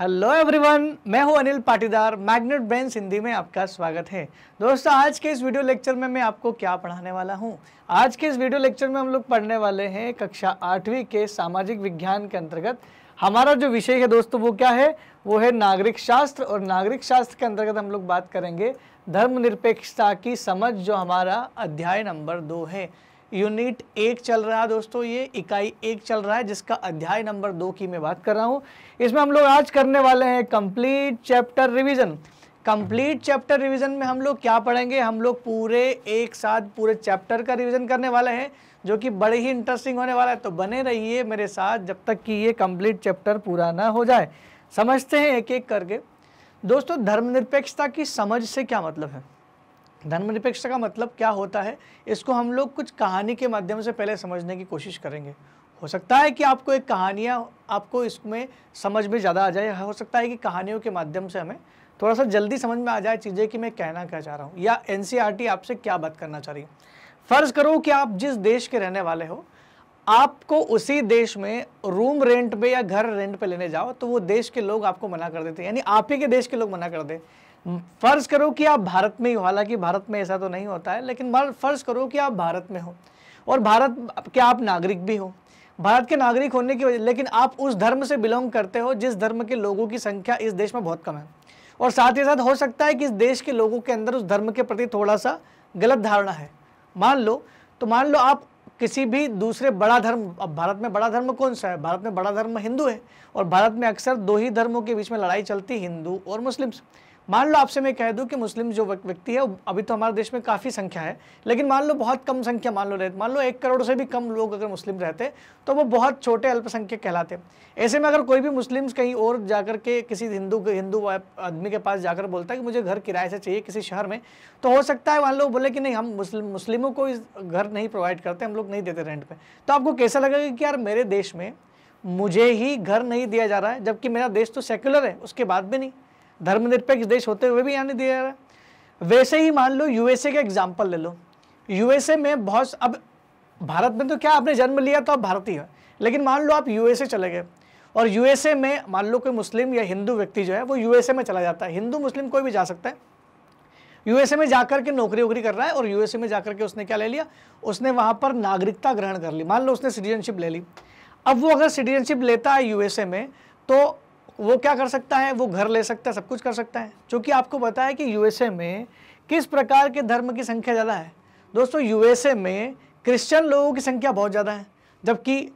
hello everyone मैं हूं Anil Patidar magnet brain Hindi में आपका स्वागत है दोस्तों आज के इस वीडियो लेक्चर में मैं आपको क्या पढ़ाने वाला हूं आज के इस वीडियो लेक्चर में हम लोग पढ़ने वाले हैं कक्षा आठवीं के सामाजिक विज्ञान के अंतर्गत हमारा जो विषय है दोस्तों वो क्या है वो है नागरिक शास्त्र और नागरिक शास्त्र के अंतर्गत हम लोग बात करेंगे धर्मनिरपेक्षता की समझ जो हमारा अध्याय नंबर दो है यूनिट एक चल रहा है दोस्तों ये इकाई एक चल रहा है जिसका अध्याय नंबर दो की मैं बात कर रहा हूँ इसमें हम लोग आज करने वाले हैं complete chapter revision complete chapter revision में हम लोग क्या पढ़ेंगे हम लोग पूरे एक साथ पूरे चैप्टर का रिवीजन करने वाले हैं जो कि बड़े ही इंटरेस्टिंग होने वाला है तो बने रहिए मेरे साथ जब तक कि ये कंप्लीट चैप्टर पूरा ना हो जाए समझते हैं एक एक करके दोस्तों धर्मनिरपेक्षता की समझ से क्या मतलब है धर्मनिरपेक्ष का मतलब क्या होता है इसको हम लोग कुछ कहानी के माध्यम से पहले समझने की कोशिश करेंगे हो सकता है कि आपको एक कहानियाँ आपको इसमें समझ में ज़्यादा आ जाए हो सकता है कि कहानियों के माध्यम से हमें थोड़ा सा जल्दी समझ में आ जाए चीज़ें कि मैं कहना क्या चाह रहा हूँ या एन आपसे क्या बात करना चाह रही है फ़र्ज़ करो कि आप जिस देश के रहने वाले हो आपको उसी देश में रूम रेंट पे या घर रेंट पे लेने जाओ तो वो देश के लोग आपको मना कर देते हैं यानी आप ही के देश के लोग मना कर दें फर्ज करो कि आप भारत में ही हो हालांकि भारत में ऐसा तो नहीं होता है लेकिन फर्ज करो कि आप भारत में हो और भारत के आप नागरिक भी हो भारत के नागरिक होने की वजह लेकिन आप उस धर्म से बिलोंग करते हो जिस धर्म के लोगों की संख्या इस देश में बहुत कम है और साथ ही साथ हो सकता है कि इस देश के लोगों के अंदर उस धर्म के प्रति थोड़ा सा गलत धारणा है मान लो तो मान लो आप किसी भी दूसरे बड़ा धर्म अब भारत में बड़ा धर्म कौन सा है भारत में बड़ा धर्म हिंदू है और भारत में अक्सर दो ही धर्मों के बीच में लड़ाई चलती हिंदू और मुस्लिम्स मान लो आपसे मैं कह दूं कि मुस्लिम जो व्यक्ति है अभी तो हमारे देश में काफ़ी संख्या है लेकिन मान लो बहुत कम संख्या मान लो रहते मान लो एक करोड़ से भी कम लोग अगर मुस्लिम रहते तो वो बहुत छोटे अल्पसंख्यक कहलाते ऐसे में अगर कोई भी मुस्लिम कहीं और जाकर के किसी हिंदू हिंदू आदमी के पास जाकर बोलता है कि मुझे घर किराए से चाहिए किसी शहर में तो हो सकता है मान लो बोले कि नहीं हम मुस्लिम मुस्लिमों को घर नहीं प्रोवाइड करते हम लोग नहीं देते रेंट पर तो आपको कैसा लगेगा कि यार मेरे देश में मुझे ही घर नहीं दिया जा रहा है जबकि मेरा देश तो सेक्युलर है उसके बाद भी नहीं धर्मनिरपेक्ष देश होते हुए भी यहाँ दिया जा रहा वैसे ही मान लो यूएसए का एग्जाम्पल ले लो यूएसए में बहुत अब भारत में तो क्या आपने जन्म लिया तो आप भारतीय है लेकिन मान लो आप यूएसए चले गए और यूएसए में मान लो कोई मुस्लिम या हिंदू व्यक्ति जो है वो यूएसए में चला जाता है हिंदू मुस्लिम कोई भी जा सकता है यूएसए में जाकर के नौकरी वोकरी कर रहा है और यूएसए में जाकर के उसने क्या ले लिया उसने वहाँ पर नागरिकता ग्रहण कर ली मान लो उसने सिटीजनशिप ले ली अब वो अगर सिटीजनशिप लेता है यूएसए में तो वो क्या कर सकता है वो घर ले सकता है सब कुछ कर सकता है क्योंकि आपको पता है कि यूएसए में किस प्रकार के धर्म की संख्या ज़्यादा है दोस्तों यूएसए में क्रिश्चियन लोगों की संख्या बहुत ज़्यादा है जबकि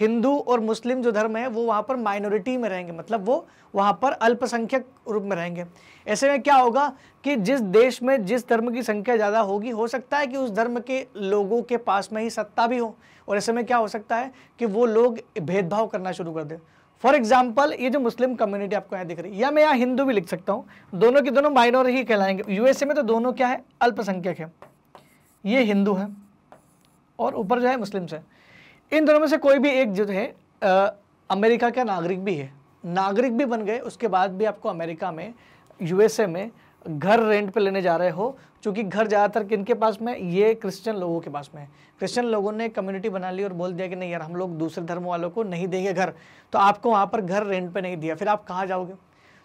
हिंदू और मुस्लिम जो धर्म है वो वहाँ पर माइनॉरिटी में रहेंगे मतलब वो वहाँ पर अल्पसंख्यक रूप में रहेंगे ऐसे में क्या होगा कि जिस देश में जिस धर्म की संख्या ज़्यादा होगी हो सकता है कि उस धर्म के लोगों के पास में ही सत्ता भी हो और ऐसे में क्या हो सकता है कि वो लोग भेदभाव करना शुरू कर दें फॉर एग्जाम्पल ये जो मुस्लिम कम्युनिटी आपको यहाँ दिख रही है या मैं यहाँ हिंदू भी लिख सकता हूँ दोनों के दोनों माइनोर ही कहलाएंगे यूएसए में तो दोनों क्या है अल्पसंख्यक है ये हिंदू है और ऊपर जो है मुस्लिम है इन दोनों में से कोई भी एक जो है आ, अमेरिका का नागरिक भी है नागरिक भी बन गए उसके बाद भी आपको अमेरिका में यूएसए में घर रेंट पे लेने जा रहे हो क्योंकि घर ज़्यादातर किन के पास में ये क्रिश्चियन लोगों के पास में क्रिश्चियन लोगों ने कम्युनिटी बना ली और बोल दिया कि नहीं यार हम लोग दूसरे धर्म वालों को नहीं देंगे घर तो आपको वहाँ पर घर रेंट पे नहीं दिया फिर आप कहाँ जाओगे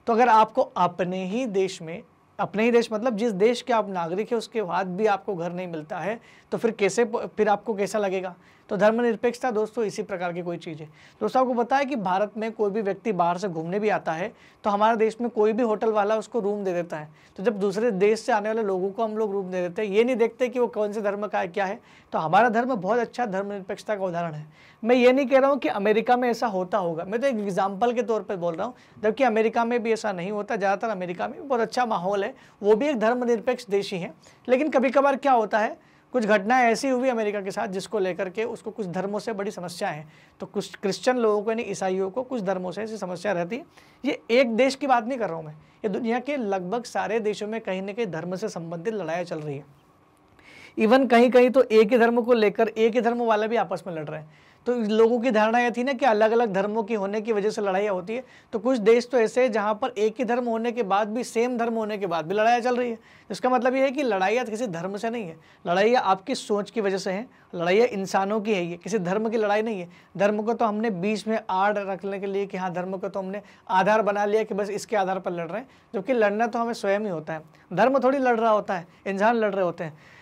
तो अगर आपको अपने ही देश में अपने ही देश मतलब जिस देश के आप नागरिक है उसके बाद भी आपको घर नहीं मिलता है तो फिर कैसे फिर आपको कैसा लगेगा तो धर्मनिरपेक्षता दोस्तों इसी प्रकार की कोई चीज़ है दोस्तों आपको बताया कि भारत में कोई भी व्यक्ति बाहर से घूमने भी आता है तो हमारे देश में कोई भी होटल वाला उसको रूम दे देता है तो जब दूसरे देश से आने वाले लोगों को हम लोग रूम दे देते हैं ये नहीं देखते कि वो कौन से धर्म का क्या है तो हमारा धर्म बहुत अच्छा धर्मनिरपेक्षता का उदाहरण है मैं ये नहीं कह रहा हूँ कि अमेरिका में ऐसा होता होगा मैं तो एक एग्जाम्पल के तौर पर बोल रहा हूँ जबकि अमेरिका में भी ऐसा नहीं होता ज़्यादातर अमेरिका में बहुत अच्छा माहौल है वो भी एक धर्मनिरपेक्ष देश ही है लेकिन कभी कभार क्या होता है कुछ घटनाएं ऐसी हुई अमेरिका के साथ जिसको लेकर के उसको कुछ धर्मों से बड़ी समस्या है तो कुछ क्रिश्चियन लोगों को यानी ईसाइयों को कुछ धर्मों से ऐसी समस्या रहती है ये एक देश की बात नहीं कर रहा हूँ मैं ये दुनिया के लगभग सारे देशों में कहीं ना कहीं धर्म से संबंधित लड़ाई चल रही है इवन कहीं कहीं तो एक ही धर्म को लेकर एक ही धर्म वाले भी आपस में लड़ रहे हैं तो लोगों की धारणा यह थी ना कि अलग अलग धर्मों की होने की वजह से लड़ाइयाँ होती है तो कुछ देश तो ऐसे हैं जहाँ पर एक ही धर्म होने के बाद भी सेम धर्म होने के बाद भी लड़ाइयाँ चल रही है इसका मतलब ये है कि लड़ाइयाँ किसी धर्म से नहीं है लड़ाइयाँ आपकी सोच की वजह से हैं लड़ाइयाँ इंसानों की है ये किसी धर्म की लड़ाई नहीं है धर्म को तो हमने बीच में आड़ रखने के लिए कि हाँ धर्म को तो हमने आधार बना लिया कि बस इसके आधार पर लड़ रहे हैं जबकि लड़ना तो हमें स्वयं ही होता है धर्म थोड़ी लड़ रहा होता है इंसान लड़ रहे होते हैं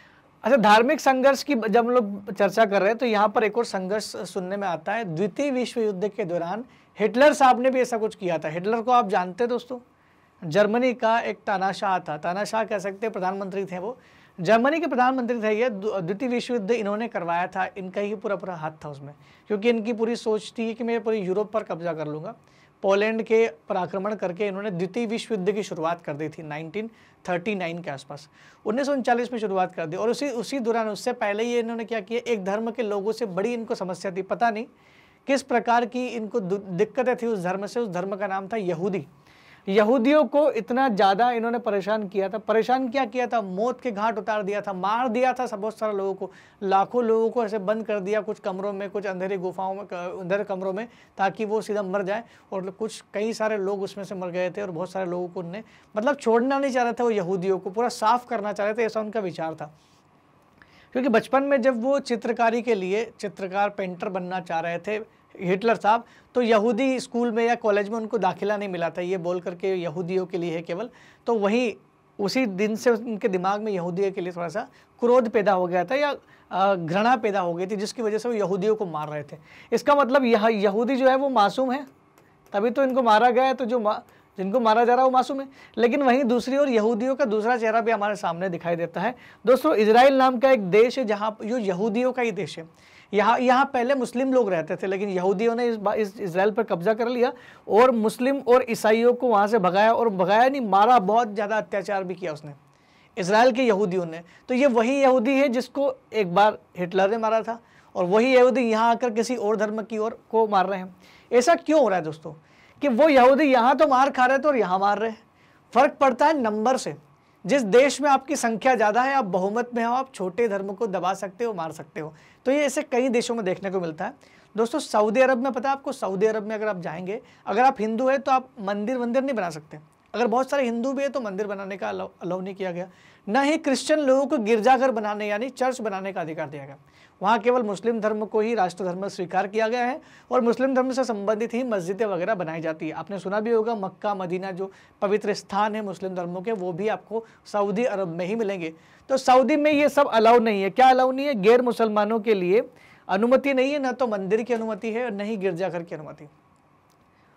अच्छा धार्मिक संघर्ष की जब हम लोग चर्चा कर रहे हैं तो यहाँ पर एक और संघर्ष सुनने में आता है द्वितीय विश्व युद्ध के दौरान हिटलर साहब ने भी ऐसा कुछ किया था हिटलर को आप जानते हैं दोस्तों जर्मनी का एक तानाशाह था तानाशाह कह सकते हैं प्रधानमंत्री थे वो जर्मनी के प्रधानमंत्री थे ये द्वितीय विश्व युद्ध इन्होंने करवाया था इनका ही पूरा पूरा हाथ था उसमें क्योंकि इनकी पूरी सोच थी कि मैं पूरी यूरोप पर कब्जा कर लूँगा पोलैंड के पर आक्रमण करके इन्होंने द्वितीय विश्व युद्ध की शुरुआत कर दी थी 1939 के आसपास उन्नीस में शुरुआत कर दी और उसी उसी दौरान उससे पहले ही इन्होंने क्या किया एक धर्म के लोगों से बड़ी इनको समस्या थी पता नहीं किस प्रकार की इनको दिक्कतें थी उस धर्म से उस धर्म का नाम था यहूदी यहूदियों को इतना ज़्यादा इन्होंने परेशान किया था परेशान क्या किया था मौत के घाट उतार दिया था मार दिया था बहुत सारे लोगों को लाखों लोगों को ऐसे बंद कर दिया कुछ कमरों में कुछ अंधेरी गुफाओं में अंधेरे कमरों में ताकि वो सीधा मर जाए और कुछ कई सारे लोग उसमें से मर गए थे और बहुत सारे लोगों को उनने मतलब छोड़ना नहीं चाह रहे थे वो यहूदियों को पूरा साफ करना चाह रहे थे ऐसा उनका विचार था क्योंकि बचपन में जब वो चित्रकारी के लिए चित्रकार पेंटर बनना चाह रहे थे हिटलर साहब तो यहूदी स्कूल में या कॉलेज में उनको दाखिला नहीं मिला था ये बोल करके यहूदियों के लिए है केवल तो वहीं उसी दिन से उनके दिमाग में यहूदियों के लिए थोड़ा सा क्रोध पैदा हो गया था या घृणा पैदा हो गई थी जिसकी वजह से वो यहूदियों को मार रहे थे इसका मतलब यह यहूदी जो है वो मासूम है तभी तो इनको मारा गया है तो जो मा, जिनको मारा जा रहा है वो मासूम है लेकिन वहीं दूसरी ओर यहूदियों का दूसरा चेहरा भी हमारे सामने दिखाई देता है दोस्तों इसराइल नाम का एक देश है जहाँ जो यहूदियों का ही देश है यहाँ यहाँ पहले मुस्लिम लोग रहते थे लेकिन यहूदियों ने इस इस इसराइल पर कब्जा कर लिया और मुस्लिम और ईसाइयों को वहाँ से भगाया और भगाया नहीं मारा बहुत ज़्यादा अत्याचार भी किया उसने इसराइल के यहूदियों ने तो ये वही यहूदी है जिसको एक बार हिटलर ने मारा था और वही यहूदी यहाँ आकर किसी और धर्म की ओर को मार रहे हैं ऐसा क्यों हो रहा है दोस्तों कि वो यहूदी यहाँ तो मार खा रहे थे और यहाँ मार रहे हैं फ़र्क पड़ता है नंबर से जिस देश में आपकी संख्या ज़्यादा है आप बहुमत में हो आप छोटे धर्म को दबा सकते हो मार सकते हो तो ये ऐसे कई देशों में देखने को मिलता है दोस्तों सऊदी अरब में पता है आपको सऊदी अरब में अगर आप जाएंगे अगर आप हिंदू है तो आप मंदिर वंदिर नहीं बना सकते अगर बहुत सारे हिंदू भी है तो मंदिर बनाने का अलाउ नहीं किया गया ना ही क्रिश्चियन लोगों को गिरजाघर बनाने यानी चर्च बनाने का अधिकार दिया गया वहाँ केवल मुस्लिम धर्म को ही राष्ट्र धर्म स्वीकार किया गया है और मुस्लिम धर्म से संबंधित ही मस्जिदें वगैरह बनाई जाती है आपने सुना भी होगा मक्का मदीना जो पवित्र स्थान है मुस्लिम धर्मों के वो भी आपको सऊदी अरब में ही मिलेंगे तो सऊदी में ये सब अलाउ नहीं है क्या अलाउ नहीं है गैर मुसलमानों के लिए अनुमति नहीं है ना तो मंदिर की अनुमति है और न ही गिरजाघर की अनुमति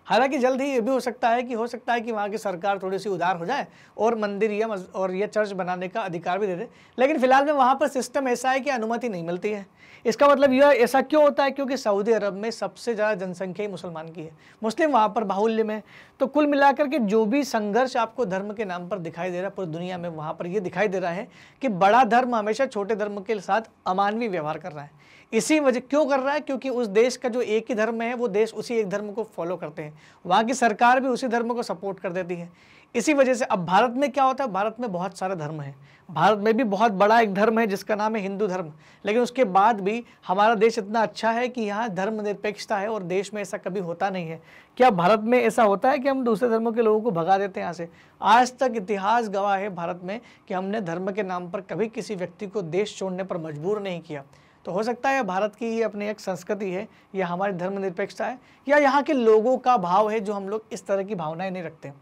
हालांकि जल्द ही ये भी हो सकता है कि हो सकता है कि वहाँ की सरकार थोड़ी सी उधार हो जाए और मंदिर या और यह चर्च बनाने का अधिकार भी दे दे लेकिन फिलहाल में वहाँ पर सिस्टम ऐसा है कि अनुमति नहीं मिलती है इसका मतलब यह ऐसा क्यों होता है क्योंकि सऊदी अरब में सबसे ज़्यादा जनसंख्या ही मुसलमान की है मुस्लिम वहाँ पर बाहुल्य में तो कुल मिलाकर के जो भी संघर्ष आपको धर्म के नाम पर दिखाई दे रहा है पूरी दुनिया में वहाँ पर यह दिखाई दे रहा है कि बड़ा धर्म हमेशा छोटे धर्म के साथ अमानवीय व्यवहार कर रहा है इसी वजह क्यों कर रहा है क्योंकि उस देश का जो एक ही धर्म है वो देश उसी एक धर्म को फॉलो करते हैं वहाँ की सरकार भी उसी धर्म को सपोर्ट कर देती है इसी वजह से अब भारत में क्या होता है भारत में बहुत सारे धर्म हैं भारत में भी बहुत बड़ा एक धर्म है जिसका नाम है हिंदू धर्म लेकिन उसके बाद भी हमारा देश इतना अच्छा है कि यहाँ धर्मनिरपेक्षता है और देश में ऐसा कभी होता नहीं है क्या भारत में ऐसा होता है कि हम दूसरे धर्मों के लोगों को भगा देते हैं यहाँ से आज तक इतिहास गवाह है भारत में कि हमने धर्म के नाम पर कभी किसी व्यक्ति को देश छोड़ने पर मजबूर नहीं किया तो हो सकता है भारत की ही अपनी एक संस्कृति है या हमारी धर्मनिरपेक्षता है या यहाँ के लोगों का भाव है जो हम लोग इस तरह की भावनाएं नहीं रखते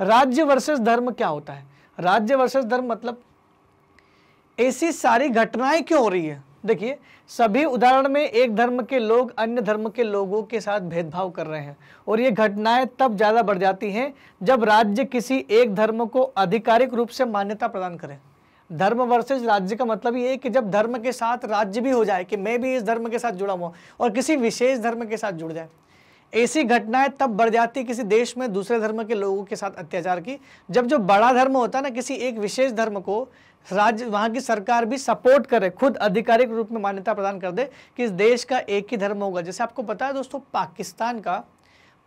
राज्य वर्सेस धर्म क्या होता है राज्य वर्सेस धर्म मतलब ऐसी सारी घटनाएं क्यों हो रही है देखिए सभी उदाहरण में एक धर्म के लोग अन्य धर्म के लोगों के साथ भेदभाव कर रहे हैं और ये घटनाएं तब ज़्यादा बढ़ जाती हैं जब राज्य किसी एक धर्म को आधिकारिक रूप से मान्यता प्रदान करें धर्म वर्सेज राज्य का मतलब ये है कि जब धर्म के साथ राज्य भी हो जाए कि मैं भी इस धर्म के साथ जुड़ा हुआ और किसी विशेष धर्म के साथ जुड़ जाए ऐसी घटनाएं तब बढ़ जाती किसी देश में दूसरे धर्म के लोगों के साथ अत्याचार की जब जो बड़ा धर्म होता है ना किसी एक विशेष धर्म को राज्य वहाँ की सरकार भी सपोर्ट करे खुद आधिकारिक रूप में मान्यता प्रदान कर दे कि इस देश का एक ही धर्म होगा जैसे आपको पता है दोस्तों पाकिस्तान का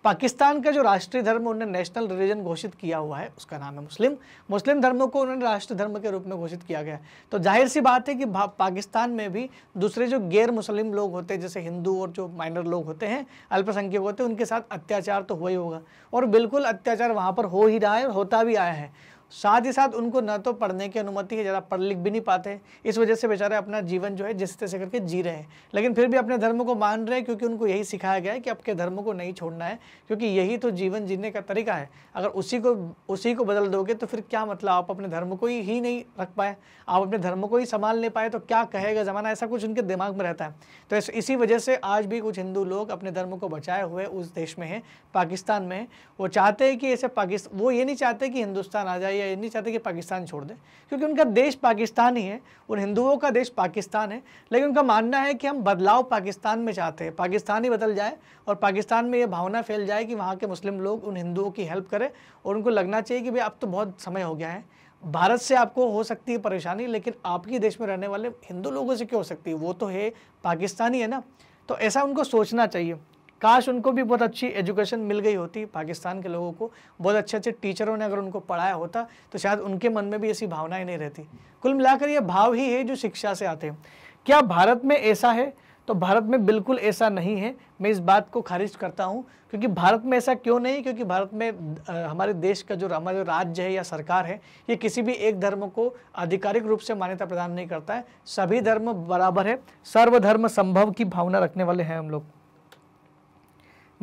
पाकिस्तान का जो राष्ट्रीय धर्म उन्होंने नेशनल रिलीजन घोषित किया हुआ है उसका नाम है मुस्लिम मुस्लिम धर्म को उन्होंने राष्ट्रीय धर्म के रूप में घोषित किया गया तो जाहिर सी बात है कि पाकिस्तान में भी दूसरे जो गैर मुस्लिम लोग होते हैं जैसे हिंदू और जो माइनर लोग होते हैं अल्पसंख्यक होते हैं उनके साथ अत्याचार तो हुआ ही होगा और बिल्कुल अत्याचार वहाँ पर हो ही रहा है और होता भी आया है साथ ही साथ उनको न तो पढ़ने की अनुमति है ज़्यादा पढ़ लिख भी नहीं पाते इस वजह से बेचारे अपना जीवन जो है जिस तरह से करके जी रहे हैं लेकिन फिर भी अपने धर्म को मान रहे हैं क्योंकि उनको यही सिखाया गया है कि आपके धर्म को नहीं छोड़ना है क्योंकि यही तो जीवन जीने का तरीका है अगर उसी को उसी को बदल दोगे तो फिर क्या मतलब आप अपने धर्म को ही, ही नहीं रख पाए आप अपने धर्म को ही संभाल नहीं पाए तो क्या कहेगा ज़माना ऐसा कुछ उनके दिमाग में रहता है तो इसी वजह से आज भी कुछ हिंदू लोग अपने धर्म को बचाए हुए उस देश में हैं पाकिस्तान में वो चाहते हैं कि ऐसे पाकिस्तान वो ये नहीं चाहते कि हिंदुस्तान आ जाए या ये नहीं चाहते कि पाकिस्तान छोड़ दें क्योंकि उनका देश पाकिस्तान ही है उन हिंदुओं का देश पाकिस्तान है लेकिन उनका मानना है कि हम बदलाव पाकिस्तान में चाहते हैं पाकिस्तान ही बदल जाए और पाकिस्तान में ये भावना फैल जाए कि वहाँ के मुस्लिम लोग उन हिंदुओं की हेल्प करें और उनको लगना चाहिए कि भाई अब तो बहुत समय हो गया है भारत से आपको हो सकती है परेशानी लेकिन आपके देश में रहने वाले हिंदू लोगों से क्यों हो सकती है वो तो है पाकिस्तानी है ना तो ऐसा उनको सोचना चाहिए काश उनको भी बहुत अच्छी एजुकेशन मिल गई होती पाकिस्तान के लोगों को बहुत अच्छे अच्छे टीचरों ने अगर उनको पढ़ाया होता तो शायद उनके मन में भी ऐसी भावनाएं नहीं रहती कुल मिलाकर ये भाव ही है जो शिक्षा से आते हैं क्या भारत में ऐसा है तो भारत में बिल्कुल ऐसा नहीं है मैं इस बात को खारिज करता हूँ क्योंकि भारत में ऐसा क्यों नहीं क्योंकि भारत में हमारे देश का जो हमारा राज्य है या सरकार है ये किसी भी एक धर्म को आधिकारिक रूप से मान्यता प्रदान नहीं करता है सभी धर्म बराबर है सर्वधर्म संभव की भावना रखने वाले हैं हम लोग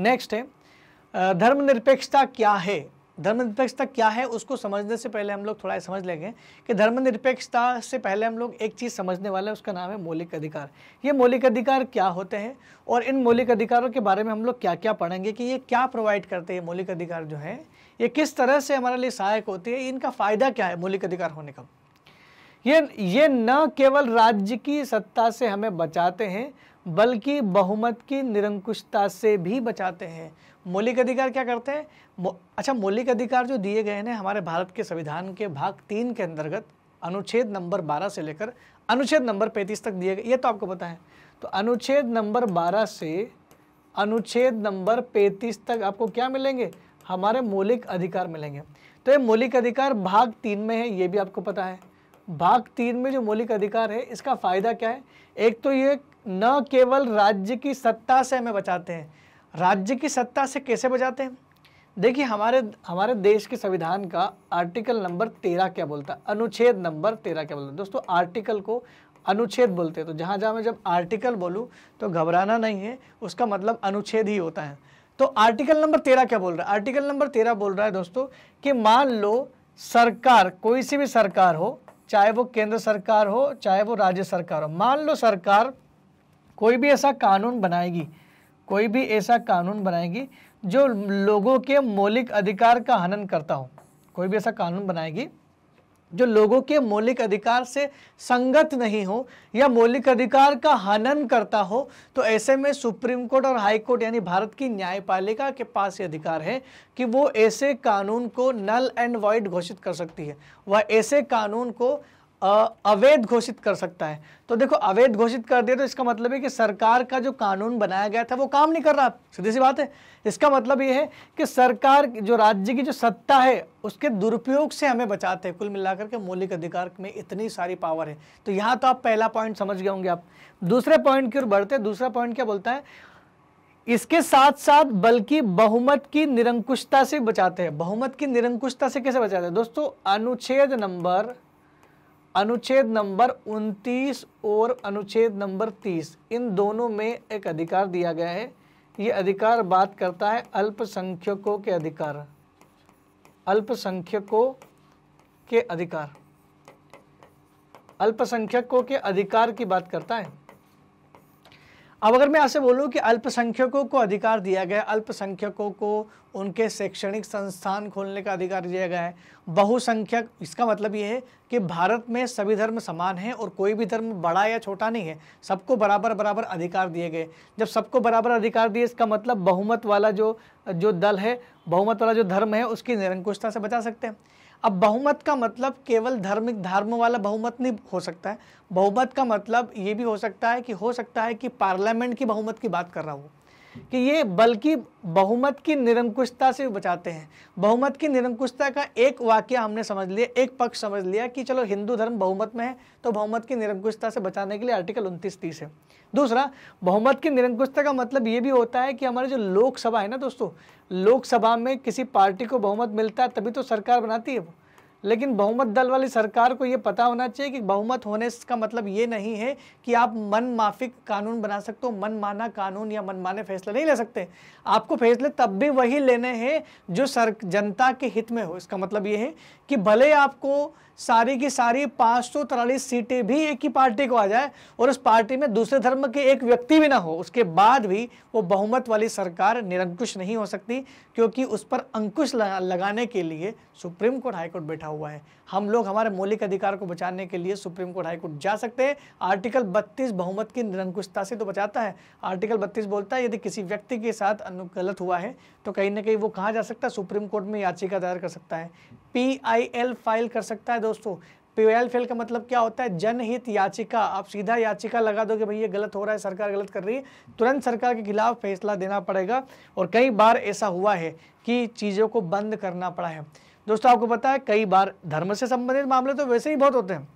नेक्स्ट है धर्मनिरपेक्षता क्या है धर्मनिरपेक्षता क्या है उसको समझने से पहले हम लोग थोड़ा समझ लेंगे कि धर्मनिरपेक्षता से पहले हम लोग एक चीज़ समझने वाले हैं उसका नाम है मौलिक अधिकार ये मौलिक अधिकार क्या होते हैं और इन मौलिक अधिकारों के बारे में हम लोग क्या क्या पढ़ेंगे कि ये क्या प्रोवाइड करते हैं मौलिक अधिकार जो है ये किस तरह से हमारे लिए सहायक होते हैं इनका फ़ायदा क्या है मौलिक अधिकार होने का ये ये न केवल राज्य की सत्ता से हमें बचाते हैं बल्कि बहुमत की निरंकुशता से भी बचाते हैं मौलिक अधिकार क्या करते हैं मौ, अच्छा मौलिक अधिकार जो दिए गए हैं हमारे भारत के संविधान के भाग तीन के अंतर्गत अनुच्छेद नंबर बारह से लेकर अनुच्छेद नंबर पैंतीस तक दिए गए ये तो आपको पता है तो अनुच्छेद नंबर बारह से अनुच्छेद नंबर पैंतीस तक आपको क्या मिलेंगे हमारे मौलिक अधिकार मिलेंगे तो ये मौलिक अधिकार भाग तीन में है ये भी आपको पता है भाग तीन में जो मौलिक अधिकार है इसका फ़ायदा क्या है एक तो ये न केवल राज्य की सत्ता से हमें बचाते हैं राज्य की सत्ता से कैसे बचाते हैं देखिए हमारे हमारे देश के संविधान का आर्टिकल नंबर तेरह क्या बोलता है अनुच्छेद नंबर तेरह क्या बोलता है दोस्तों आर्टिकल को अनुच्छेद बोलते हैं तो जहाँ जहाँ मैं जब आर्टिकल बोलूँ तो घबराना नहीं है उसका मतलब अनुच्छेद ही होता है तो आर्टिकल नंबर तेरह क्या बोल रहा है आर्टिकल नंबर तेरह बोल रहा है दोस्तों कि मान लो सरकार कोई सी भी सरकार हो चाहे वो केंद्र सरकार हो चाहे वो राज्य सरकार हो मान लो सरकार कोई भी ऐसा कानून बनाएगी कोई भी ऐसा कानून बनाएगी जो लोगों के मौलिक अधिकार का हनन करता हो कोई भी ऐसा कानून बनाएगी जो लोगों के मौलिक अधिकार से संगत नहीं हो या मौलिक अधिकार का हनन करता हो तो ऐसे में सुप्रीम कोर्ट और हाई कोर्ट यानी भारत की न्यायपालिका के पास ये अधिकार है कि वो ऐसे कानून को नल एंड वॉइड घोषित कर सकती है वह ऐसे कानून को अवैध घोषित कर सकता है तो देखो अवैध घोषित कर दिया तो इसका मतलब है कि सरकार का जो कानून बनाया गया था वो काम नहीं कर रहा सीधी सी बात है इसका मतलब ये है कि सरकार जो राज्य की जो सत्ता है उसके दुरुपयोग से हमें बचाते हैं कुल मिलाकर के मौलिक अधिकार में इतनी सारी पावर है तो यहाँ तो आप पहला पॉइंट समझ गए होंगे आप दूसरे पॉइंट की ओर बढ़ते हैं दूसरा पॉइंट क्या बोलता है इसके साथ साथ बल्कि बहुमत की निरंकुशता से बचाते हैं बहुमत की निरंकुशता से कैसे बचाते हैं दोस्तों अनुच्छेद नंबर अनुच्छेद नंबर 29 और अनुच्छेद नंबर 30 इन दोनों में एक अधिकार दिया गया है ये अधिकार बात करता है अल्पसंख्यकों के अधिकार अल्पसंख्यकों के अधिकार अल्पसंख्यकों के अधिकार की बात करता है अब अगर मैं आपसे बोलूँ कि अल्पसंख्यकों को अधिकार दिया गया अल्पसंख्यकों को उनके शैक्षणिक संस्थान खोलने का अधिकार दिया गया है बहुसंख्यक इसका मतलब ये है कि भारत में सभी धर्म समान हैं और कोई भी धर्म बड़ा या छोटा नहीं है सबको बराबर बराबर अधिकार दिए गए जब सबको बराबर अधिकार दिए इसका मतलब बहुमत वाला जो जो दल है बहुमत वाला जो धर्म है उसकी निरंकुशता से बचा सकते हैं अब बहुमत का मतलब केवल धर्मिक धर्म वाला बहुमत नहीं हो सकता है बहुमत का मतलब ये भी हो सकता है कि हो सकता है कि पार्लियामेंट की बहुमत की बात कर रहा हूँ कि ये बल्कि बहुमत की निरंकुशता से भी बचाते हैं बहुमत की निरंकुशता का एक वाक्य हमने समझ लिया एक पक्ष समझ लिया कि चलो हिंदू धर्म बहुमत में है तो बहुमत की निरंकुशता से बचाने के लिए आर्टिकल उनतीस तीस है दूसरा बहुमत की निरंकुशता का मतलब ये भी होता है कि हमारे जो लोकसभा है ना दोस्तों लोकसभा में किसी पार्टी को बहुमत मिलता है तभी तो सरकार बनाती है वो लेकिन बहुमत दल वाली सरकार को ये पता होना चाहिए कि बहुमत होने का मतलब ये नहीं है कि आप मन माफिक कानून बना सकते हो मन माना कानून या मन माने फैसले नहीं ले सकते आपको फैसले तब भी वही लेने हैं जो सर जनता के हित में हो इसका मतलब ये है कि भले आपको सारी की सारी पाँच सीटें भी एक ही पार्टी को आ जाए और उस पार्टी में दूसरे धर्म के एक व्यक्ति भी ना हो उसके बाद भी वो बहुमत वाली सरकार निरंकुश नहीं हो सकती क्योंकि उस पर अंकुश लगाने के लिए सुप्रीम कोर्ट हाईकोर्ट बैठा हुआ है हम लोग हमारे मौलिक अधिकार को बचाने के लिए सुप्रीम कोर्ट हाईकोर्ट जा सकते हैं आर्टिकल बत्तीस बहुमत की निरंकुशता से तो बचाता है आर्टिकल बत्तीस बोलता है यदि किसी व्यक्ति के साथ गलत हुआ है तो कहीं ना कहीं वो कहाँ जा सकता है सुप्रीम कोर्ट में याचिका दायर कर सकता है पी आई एल फाइल कर सकता है दोस्तों पीएल फेल का मतलब क्या होता है जनहित याचिका आप सीधा याचिका लगा दो कि भाई ये गलत हो रहा है सरकार गलत कर रही है तुरंत सरकार के खिलाफ फैसला देना पड़ेगा और कई बार ऐसा हुआ है कि चीज़ों को बंद करना पड़ा है दोस्तों आपको पता है कई बार धर्म से संबंधित मामले तो वैसे ही बहुत होते हैं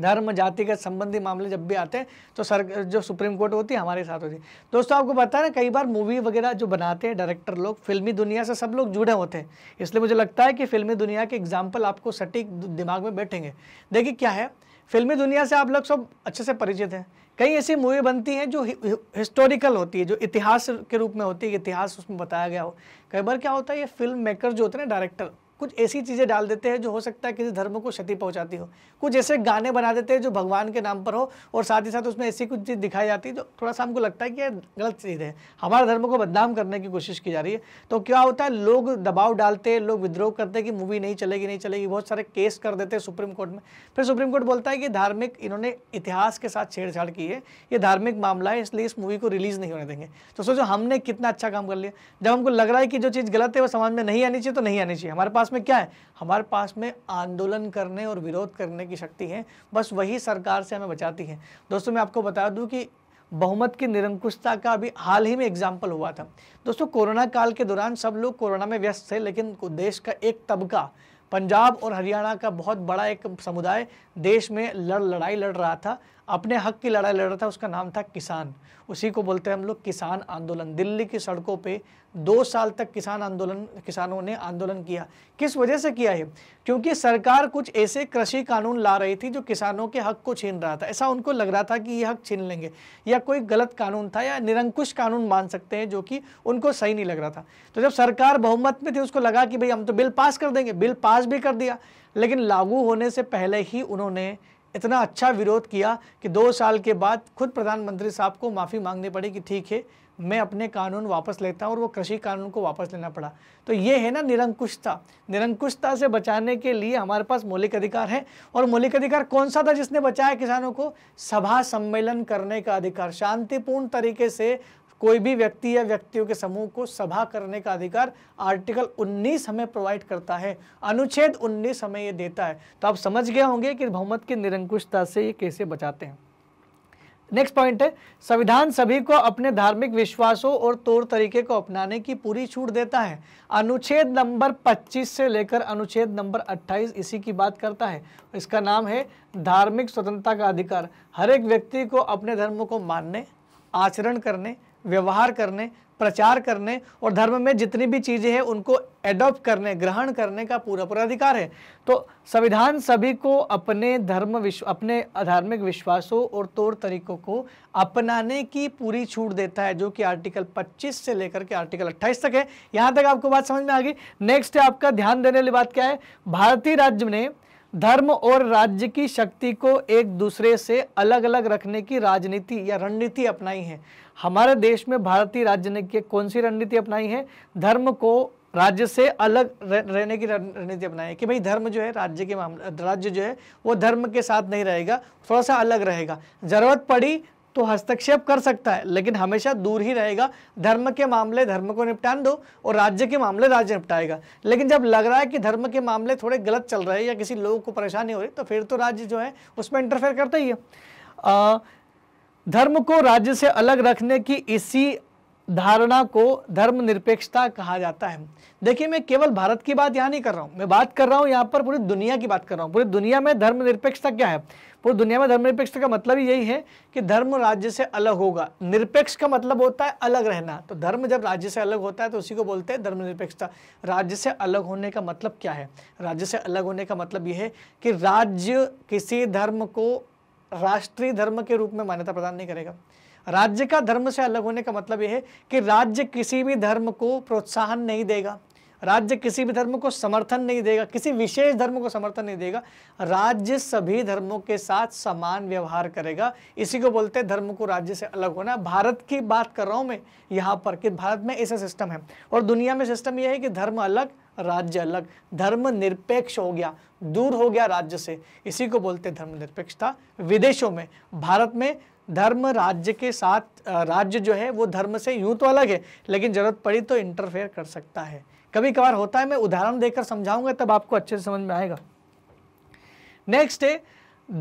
धर्म जाति के संबंधी मामले जब भी आते हैं तो सर जो सुप्रीम कोर्ट होती है हमारे साथ होती है दोस्तों आपको पता है ना कई बार मूवी वगैरह जो बनाते हैं डायरेक्टर लोग फिल्मी दुनिया से सब लोग जुड़े होते हैं इसलिए मुझे लगता है कि फिल्मी दुनिया के एग्जाम्पल आपको सटीक दिमाग में बैठेंगे देखिए क्या है फिल्मी दुनिया से आप लोग सब अच्छे से परिचित हैं कई ऐसी मूवी बनती हैं जो हिस्टोरिकल होती है जो इतिहास के रूप में होती है इतिहास उसमें बताया गया हो कई बार क्या होता है ये फिल्म मेकर जो होते हैं ना डायरेक्टर कुछ ऐसी चीज़ें डाल देते हैं जो हो सकता है किसी धर्म को क्षति पहुंचाती हो कुछ ऐसे गाने बना देते हैं जो भगवान के नाम पर हो और साथ ही साथ उसमें ऐसी कुछ चीज़ दिखाई जाती है जो थोड़ा सा हमको लगता है कि ये गलत चीज़ है हमारे धर्म को बदनाम करने की कोशिश की जा रही है तो क्या होता है लोग दबाव डालते हैं लोग विद्रोह करते हैं कि मूवी नहीं चलेगी नहीं चलेगी बहुत सारे केस कर देते हैं सुप्रीम कोर्ट में फिर सुप्रीम कोर्ट बोलता है कि धार्मिक इन्होंने इतिहास के साथ छेड़छाड़ की है ये धार्मिक मामला है इसलिए इस मूवी को रिलीज़ नहीं होने देंगे तो सोचो हमने कितना अच्छा काम कर लिया जब हमको लग रहा है कि जो चीज़ गलत है वो समाज में नहीं आनी चाहिए तो नहीं आनी चाहिए हमारे पास पास में क्या है हमारे पास में आंदोलन करने और विरोध करने की शक्ति है बस वही सरकार से हमें बचाती है दोस्तों मैं आपको बता दूं कि बहुमत की निरंकुशता का अभी हाल ही में एग्जाम्पल हुआ था दोस्तों कोरोना काल के दौरान सब लोग कोरोना में व्यस्त थे लेकिन देश का एक तबका पंजाब और हरियाणा का बहुत बड़ा एक समुदाय देश में लड़ लड़ाई लड़ रहा था अपने हक की लड़ाई लड़ रहा था उसका नाम था किसान उसी को बोलते हैं हम लोग किसान आंदोलन दिल्ली की सड़कों पे दो साल तक किसान आंदोलन किसानों ने आंदोलन किया किस वजह से किया है क्योंकि सरकार कुछ ऐसे कृषि कानून ला रही थी जो किसानों के हक को छीन रहा था ऐसा उनको लग रहा था कि ये हक छीन लेंगे या कोई गलत कानून था या निरंकुश कानून मान सकते हैं जो कि उनको सही नहीं लग रहा था तो जब सरकार बहुमत में थी उसको लगा कि भाई हम तो बिल पास कर देंगे बिल पास भी कर दिया लेकिन लागू होने से पहले ही उन्होंने इतना अच्छा विरोध किया कि दो साल के बाद खुद प्रधानमंत्री साहब को माफ़ी मांगनी पड़ी कि ठीक है मैं अपने कानून वापस लेता हूँ और वो कृषि कानून को वापस लेना पड़ा तो ये है ना निरंकुशता निरंकुशता से बचाने के लिए हमारे पास मौलिक अधिकार है और मौलिक अधिकार कौन सा था जिसने बचाया किसानों को सभा सम्मेलन करने का अधिकार शांतिपूर्ण तरीके से कोई भी व्यक्ति या व्यक्तियों के समूह को सभा करने का अधिकार आर्टिकल 19 हमें प्रोवाइड करता है अनुच्छेद 19 हमें ये देता है तो आप समझ गए होंगे कि बहुमत की निरंकुशता से ये कैसे बचाते हैं नेक्स्ट पॉइंट है संविधान सभी को अपने धार्मिक विश्वासों और तौर तरीके को अपनाने की पूरी छूट देता है अनुच्छेद नंबर 25 से लेकर अनुच्छेद नंबर 28 इसी की बात करता है इसका नाम है धार्मिक स्वतंत्रता का अधिकार हर एक व्यक्ति को अपने धर्म को मानने आचरण करने व्यवहार करने प्रचार करने और धर्म में जितनी भी चीज़ें हैं उनको एडॉप्ट करने ग्रहण करने का पूरा पूरा अधिकार है तो संविधान सभी को अपने धर्म विश्व अपने धार्मिक विश्वासों और तौर तरीकों को अपनाने की पूरी छूट देता है जो कि आर्टिकल 25 से लेकर के आर्टिकल 28 तक है यहाँ तक आपको बात समझ में आ गई नेक्स्ट है आपका ध्यान देने वाली बात क्या है भारतीय राज्य ने धर्म और राज्य की शक्ति को एक दूसरे से अलग अलग रखने की राजनीति या रणनीति अपनाई है हमारे देश में भारतीय राज्य ने कौन सी रणनीति अपनाई है धर्म को राज्य से अलग रहने की रणनीति अपनाई है कि भाई धर्म जो है राज्य के मामले राज्य जो है वो धर्म के साथ नहीं रहेगा थोड़ा सा अलग रहेगा जरूरत पड़ी तो हस्तक्षेप कर सकता है लेकिन हमेशा दूर ही रहेगा धर्म के मामले धर्म को निपटान दो और राज्य के मामले राज्य निपटाएगा लेकिन जब लग रहा है कि धर्म के मामले थोड़े गलत चल रहे हैं या किसी लोगों को परेशानी हो रही तो फिर तो राज्य जो है उसमें इंटरफेयर करता ही है आ, धर्म को राज्य से अलग रखने की इसी धारणा को धर्म निरपेक्षता कहा जाता है देखिए मैं केवल भारत की बात यहाँ नहीं कर रहा हूँ मैं बात कर रहा हूँ यहाँ पर पूरी दुनिया की बात कर रहा हूँ पूरी दुनिया में धर्म निरपेक्षता क्या है पूरी दुनिया में धर्मनिरपेक्षता का मतलब ही यही है कि धर्म राज्य से अलग होगा निरपेक्ष का मतलब होता है अलग रहना तो धर्म जब राज्य से अलग होता है तो उसी को बोलते हैं धर्मनिरपेक्षता राज्य से अलग होने का मतलब क्या है राज्य से अलग होने का मतलब यह है कि राज्य किसी धर्म को राष्ट्रीय धर्म के रूप में मान्यता प्रदान नहीं करेगा राज्य का धर्म से अलग होने का मतलब यह है कि राज्य किसी भी धर्म को प्रोत्साहन नहीं देगा राज्य किसी भी धर्म को समर्थन नहीं देगा किसी विशेष धर्म को समर्थन नहीं देगा राज्य सभी धर्मों के साथ समान व्यवहार करेगा इसी को बोलते हैं धर्म को राज्य से अलग होना भारत की बात कर रहा हूँ मैं यहाँ पर कि भारत में ऐसा सिस्टम है और दुनिया में सिस्टम यह है कि धर्म अलग राज्य अलग धर्म निरपेक्ष हो गया दूर हो गया राज्य से इसी को बोलते धर्म निरपेक्षता विदेशों में भारत में धर्म राज्य के साथ राज्य जो है वो धर्म से यूं तो अलग है लेकिन जरूरत पड़ी तो इंटरफेयर कर सकता है कभी कभार होता है मैं उदाहरण देकर समझाऊंगा तब आपको अच्छे से समझ में आएगा नेक्स्ट है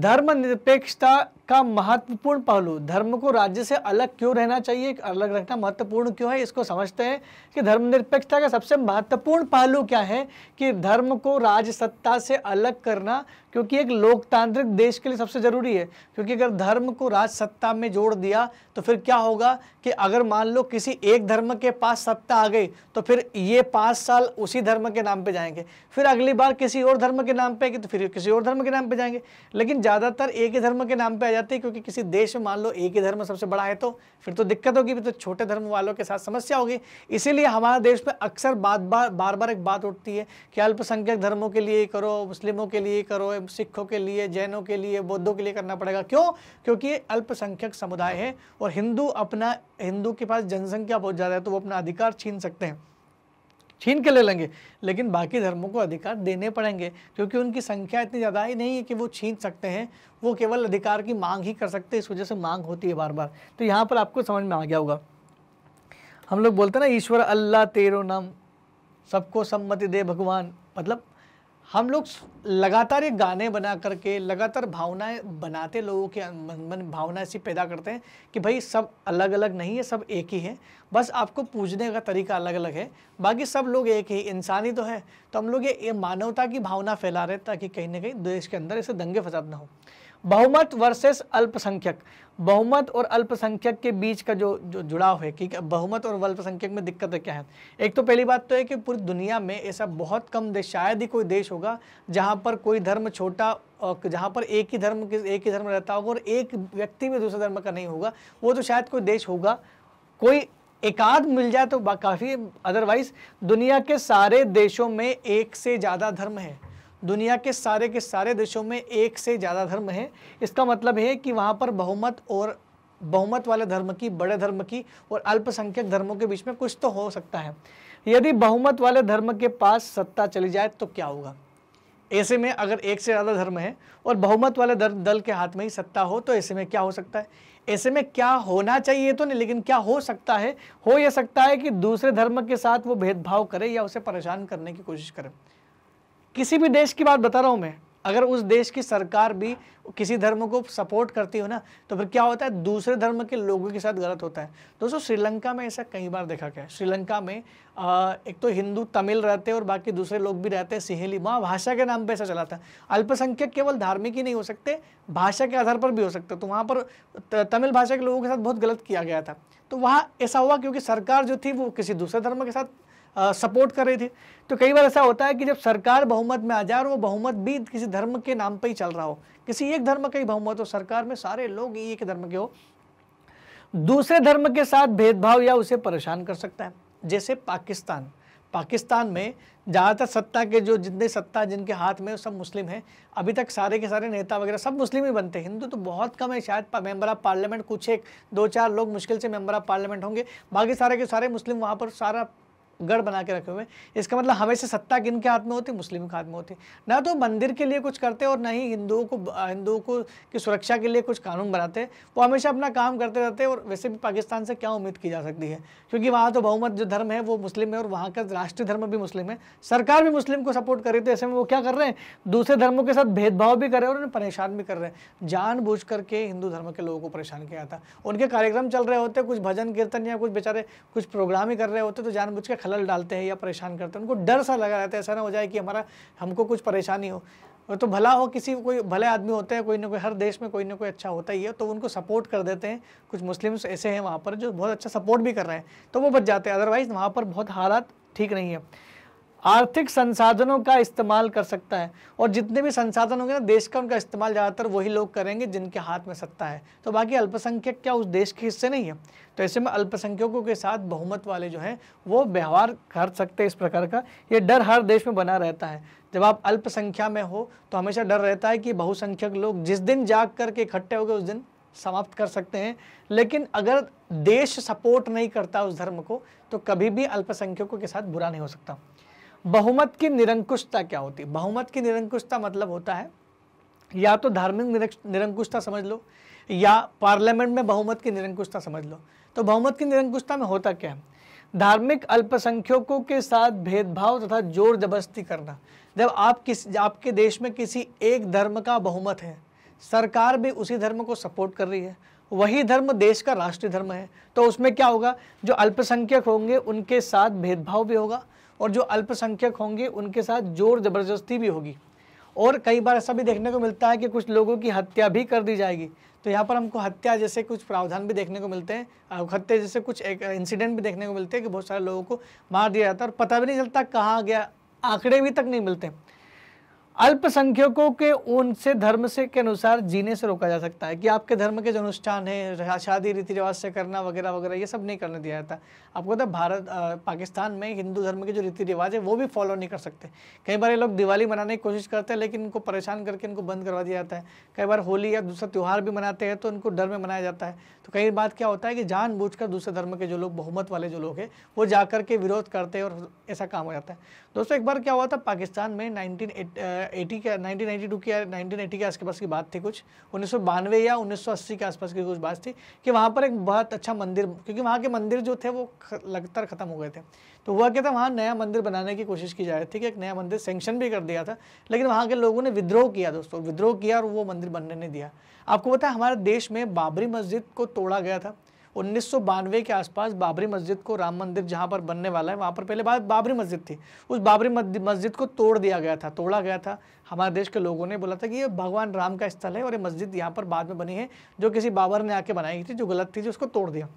धर्मनिरपेक्षता का महत्वपूर्ण पहलू धर्म को राज्य से अलग क्यों रहना चाहिए अलग रखना महत्वपूर्ण क्यों है इसको समझते हैं कि धर्मनिरपेक्षता का सबसे महत्वपूर्ण पहलू क्या है कि धर्म को राजसत्ता सत्ता से अलग करना क्योंकि एक लोकतांत्रिक देश के लिए सबसे ज़रूरी है क्योंकि अगर धर्म को राज सत्ता में जोड़ दिया तो फिर क्या होगा कि अगर मान लो किसी एक धर्म के पास सत्ता आ गई तो फिर ये पाँच साल उसी धर्म के नाम पे जाएंगे फिर अगली बार किसी और धर्म के नाम पे तो फिर किसी और धर्म के नाम पे जाएंगे लेकिन ज़्यादातर एक ही धर्म के नाम पर जाती है क्योंकि किसी देश में मान लो एक ही धर्म सबसे बड़ा है तो फिर तो दिक्कत होगी तो छोटे धर्म वालों के साथ समस्या होगी इसीलिए हमारे देश में अक्सर बात बार बार बार एक बात उठती है कि अल्पसंख्यक धर्मों के लिए करो मुस्लिमों के लिए करो सिखों के लिए जैनों के लिए बौद्धों के लिए करना पड़ेगा क्यों क्योंकि ये अल्पसंख्यक समुदाय है और हिंदू अपना हिंदू के पास जनसंख्या बहुत ज़्यादा है तो वो अपना अधिकार छीन सकते हैं छीन के ले लेंगे लेकिन बाकी धर्मों को अधिकार देने पड़ेंगे क्योंकि उनकी संख्या इतनी ज़्यादा ही नहीं है कि वो छीन सकते हैं वो केवल अधिकार की मांग ही कर सकते हैं इस वजह से मांग होती है बार बार तो यहाँ पर आपको समझ में आ गया होगा हम लोग बोलते हैं ना ईश्वर अल्लाह तेरो नाम सबको सम्मति दे भगवान मतलब हम लोग लगातार ये गाने बना करके लगातार भावनाएं बनाते लोगों के अं, मन मन भावना ऐसी पैदा करते हैं कि भाई सब अलग अलग नहीं है सब एक ही है बस आपको पूजने का तरीका अलग अलग है बाकी सब लोग एक ही इंसान ही तो है तो हम लोग ये, ये मानवता की भावना फैला रहे ताकि कहीं ना कहीं देश के अंदर ऐसे दंगे फसाद ना हो बहुमत वर्सेस अल्पसंख्यक बहुमत और अल्पसंख्यक के बीच का जो जो जुड़ाव है कि बहुमत और अल्पसंख्यक में दिक्कतें क्या है एक तो पहली बात तो है कि पूरी दुनिया में ऐसा बहुत कम देश शायद ही कोई देश होगा जहाँ पर कोई धर्म छोटा जहाँ पर एक ही धर्म एक ही धर्म रहता होगा और एक व्यक्ति भी दूसरे धर्म का नहीं होगा वो तो शायद कोई देश होगा कोई एकाध मिल जाए तो काफ़ी अदरवाइज दुनिया के सारे देशों में एक से ज़्यादा धर्म है दुनिया के सारे के सारे देशों में एक से ज़्यादा धर्म हैं इसका मतलब है कि वहाँ पर बहुमत और बहुमत वाले धर्म की बड़े धर्म की और अल्पसंख्यक धर्मों के बीच में कुछ तो हो सकता है यदि बहुमत वाले धर्म के पास सत्ता चली जाए तो क्या होगा ऐसे में अगर एक से ज़्यादा धर्म है और बहुमत वाले धर्म दल के हाथ में ही सत्ता हो तो ऐसे में क्या हो सकता है ऐसे में क्या होना चाहिए तो नहीं लेकिन क्या हो सकता है हो यह सकता है कि दूसरे धर्म के साथ वो भेदभाव करे या उसे परेशान करने की कोशिश करें किसी भी देश की बात बता रहा हूँ मैं अगर उस देश की सरकार भी किसी धर्म को सपोर्ट करती हो ना तो फिर क्या होता है दूसरे धर्म के लोगों के साथ गलत होता है दोस्तों श्रीलंका में ऐसा कई बार देखा गया श्रीलंका में आ, एक तो हिंदू तमिल रहते हैं और बाकी दूसरे लोग भी रहते हैं सहेली वहाँ भाषा के नाम पर ऐसा चला था अल्पसंख्यक केवल धार्मिक ही नहीं हो सकते भाषा के आधार पर भी हो सकते तो वहाँ पर तमिल भाषा के लोगों के साथ बहुत गलत किया गया था तो वहाँ ऐसा हुआ क्योंकि सरकार जो थी वो किसी दूसरे धर्म के साथ सपोर्ट कर रहे थे तो कई बार ऐसा होता है कि जब सरकार बहुमत में आ जाए और वो बहुमत भी किसी धर्म के नाम पर ही चल रहा हो किसी एक धर्म का ही बहुमत हो सरकार में सारे लोग एक धर्म के हो दूसरे धर्म के साथ भेदभाव या उसे परेशान कर सकता है जैसे पाकिस्तान पाकिस्तान में ज़्यादातर सत्ता के जो जितने सत्ता जिनके हाथ में सब मुस्लिम हैं अभी तक सारे के सारे नेता वगैरह सब मुस्लिम ही बनते हैं हिंदू तो बहुत कम है शायद मेंबर ऑफ पार्लियामेंट कुछ एक दो चार लोग मुश्किल से मेंबर ऑफ पार्लियामेंट होंगे बाकी सारे के सारे मुस्लिम वहाँ पर सारा गढ़ बना के रखे हुए इसका मतलब हमेशा सत्ता किन के हाथ में होती मुस्लिम के हाथ में होती ना तो मंदिर के लिए कुछ करते और ना ही हिंदुओं को हिंदुओं को की सुरक्षा के लिए कुछ कानून बनाते वो हमेशा अपना काम करते रहते और वैसे भी पाकिस्तान से क्या उम्मीद की जा सकती है क्योंकि वहाँ तो बहुमत जो धर्म है वो मुस्लिम है और वहाँ का राष्ट्रीय धर्म भी मुस्लिम है सरकार भी मुस्लिम को सपोर्ट कर रही थी तो ऐसे में वो क्या कर रहे हैं दूसरे धर्मों के साथ भेदभाव भी कर रहे हैं और उन्हें परेशान भी कर रहे हैं बूझ करके हिंदू धर्म के लोगों को परेशान किया था उनके कार्यक्रम चल रहे होते कुछ भजन कीर्तन या कुछ बेचारे कुछ प्रोग्राम ही कर रहे होते तो जानबूझ के खलल डालते हैं या परेशान करते हैं उनको डर सा लगा रहता है ऐसा ना हो जाए कि हमारा हमको कुछ परेशानी हो और तो भला हो किसी कोई भले आदमी होता है कोई ना कोई हर देश में कोई ना कोई अच्छा होता ही है तो उनको सपोर्ट कर देते हैं कुछ मुस्लिम्स ऐसे हैं वहाँ पर जो बहुत अच्छा सपोर्ट भी कर रहे हैं तो वो बच जाते हैं अदरवाइज़ वहाँ पर बहुत हालात ठीक नहीं है आर्थिक संसाधनों का इस्तेमाल कर सकता है और जितने भी संसाधन होंगे ना देश का उनका इस्तेमाल ज़्यादातर वही लोग करेंगे जिनके हाथ में सत्ता है तो बाकी अल्पसंख्यक क्या उस देश के हिस्से नहीं है तो ऐसे में अल्पसंख्यकों के साथ बहुमत वाले जो हैं वो व्यवहार कर सकते हैं इस प्रकार का ये डर हर देश में बना रहता है जब आप अल्पसंख्या में हो तो हमेशा डर रहता है कि बहुसंख्यक लोग जिस दिन जाग करके इकट्ठे हो गए उस दिन समाप्त कर सकते हैं लेकिन अगर देश सपोर्ट नहीं करता उस धर्म को तो कभी भी अल्पसंख्यकों के साथ बुरा नहीं हो सकता बहुमत की निरंकुशता क्या होती है बहुमत की निरंकुशता मतलब होता है या तो धार्मिक निरंकुशता समझ लो या पार्लियामेंट में बहुमत की निरंकुशता समझ लो तो बहुमत की निरंकुशता में होता क्या है धार्मिक अल्पसंख्यकों के साथ भेदभाव तथा जोर जबरस्ती करना जब आप किस आपके देश में किसी एक धर्म का बहुमत है सरकार भी उसी धर्म को सपोर्ट कर रही है वही धर्म देश का राष्ट्रीय धर्म है तो उसमें क्या होगा जो अल्पसंख्यक होंगे उनके साथ भेदभाव भी होगा और जो अल्पसंख्यक होंगे उनके साथ जोर ज़बरदस्ती भी होगी और कई बार ऐसा भी देखने को मिलता है कि कुछ लोगों की हत्या भी कर दी जाएगी तो यहाँ पर हमको हत्या जैसे कुछ प्रावधान भी देखने को मिलते हैं हत्या जैसे कुछ एक इंसिडेंट भी देखने को मिलते हैं कि बहुत सारे लोगों को मार दिया जाता है और पता भी नहीं चलता कहाँ गया आंकड़े भी तक नहीं मिलते अल्पसंख्यकों के उनसे धर्म से के अनुसार जीने से रोका जा सकता है कि आपके धर्म के जो अनुष्ठान है शादी रीति रिवाज से करना वगैरह वगैरह ये सब नहीं करने दिया जाता आपको पता भारत आ, पाकिस्तान में हिंदू धर्म के जो रीति रिवाज है वो भी फॉलो नहीं कर सकते कई बार ये लोग दिवाली मनाने की कोशिश करते हैं लेकिन इनको परेशान करके इनको बंद करवा दिया जाता है कई बार होली या दूसरा त्यौहार भी मनाते हैं तो इनको डर में मनाया जाता है तो कई बात क्या होता है कि जान दूसरे धर्म के जो लोग बहुमत वाले जो लोग हैं वो जा के विरोध करते हैं और ऐसा काम हो जाता है दोस्तों एक बार क्या हुआ था पाकिस्तान में नाइनटीन एटी के नाइनटीन नाइन्टी टू की नाइनटीन के आसपास की बात थी कुछ उन्नीस या 1980 के आसपास की कुछ बात थी कि वहाँ पर एक बहुत अच्छा मंदिर क्योंकि वहाँ के मंदिर जो थे वो लगातार ख़त्म हो गए थे तो हुआ क्या था वहाँ नया मंदिर बनाने की कोशिश की जा रही थी कि एक नया मंदिर सेंक्शन भी कर दिया था लेकिन वहाँ के लोगों ने विद्रोह किया दोस्तों विद्रोह किया और वो मंदिर बनने नहीं दिया आपको पता है हमारे देश में बाबरी मस्जिद को तोड़ा गया था उन्नीस के आसपास बाबरी मस्जिद को राम मंदिर जहाँ पर बनने वाला है वहाँ पर पहले बाबरी मस्जिद थी उस बाबरी मस्जिद को तोड़ दिया गया था तोड़ा गया था हमारे देश के लोगों ने बोला था कि ये भगवान राम का स्थल है और ये मस्जिद यहाँ पर बाद में बनी है जो किसी बाबर ने आके बनाई थी जो गलत थी जो उसको तोड़ दिया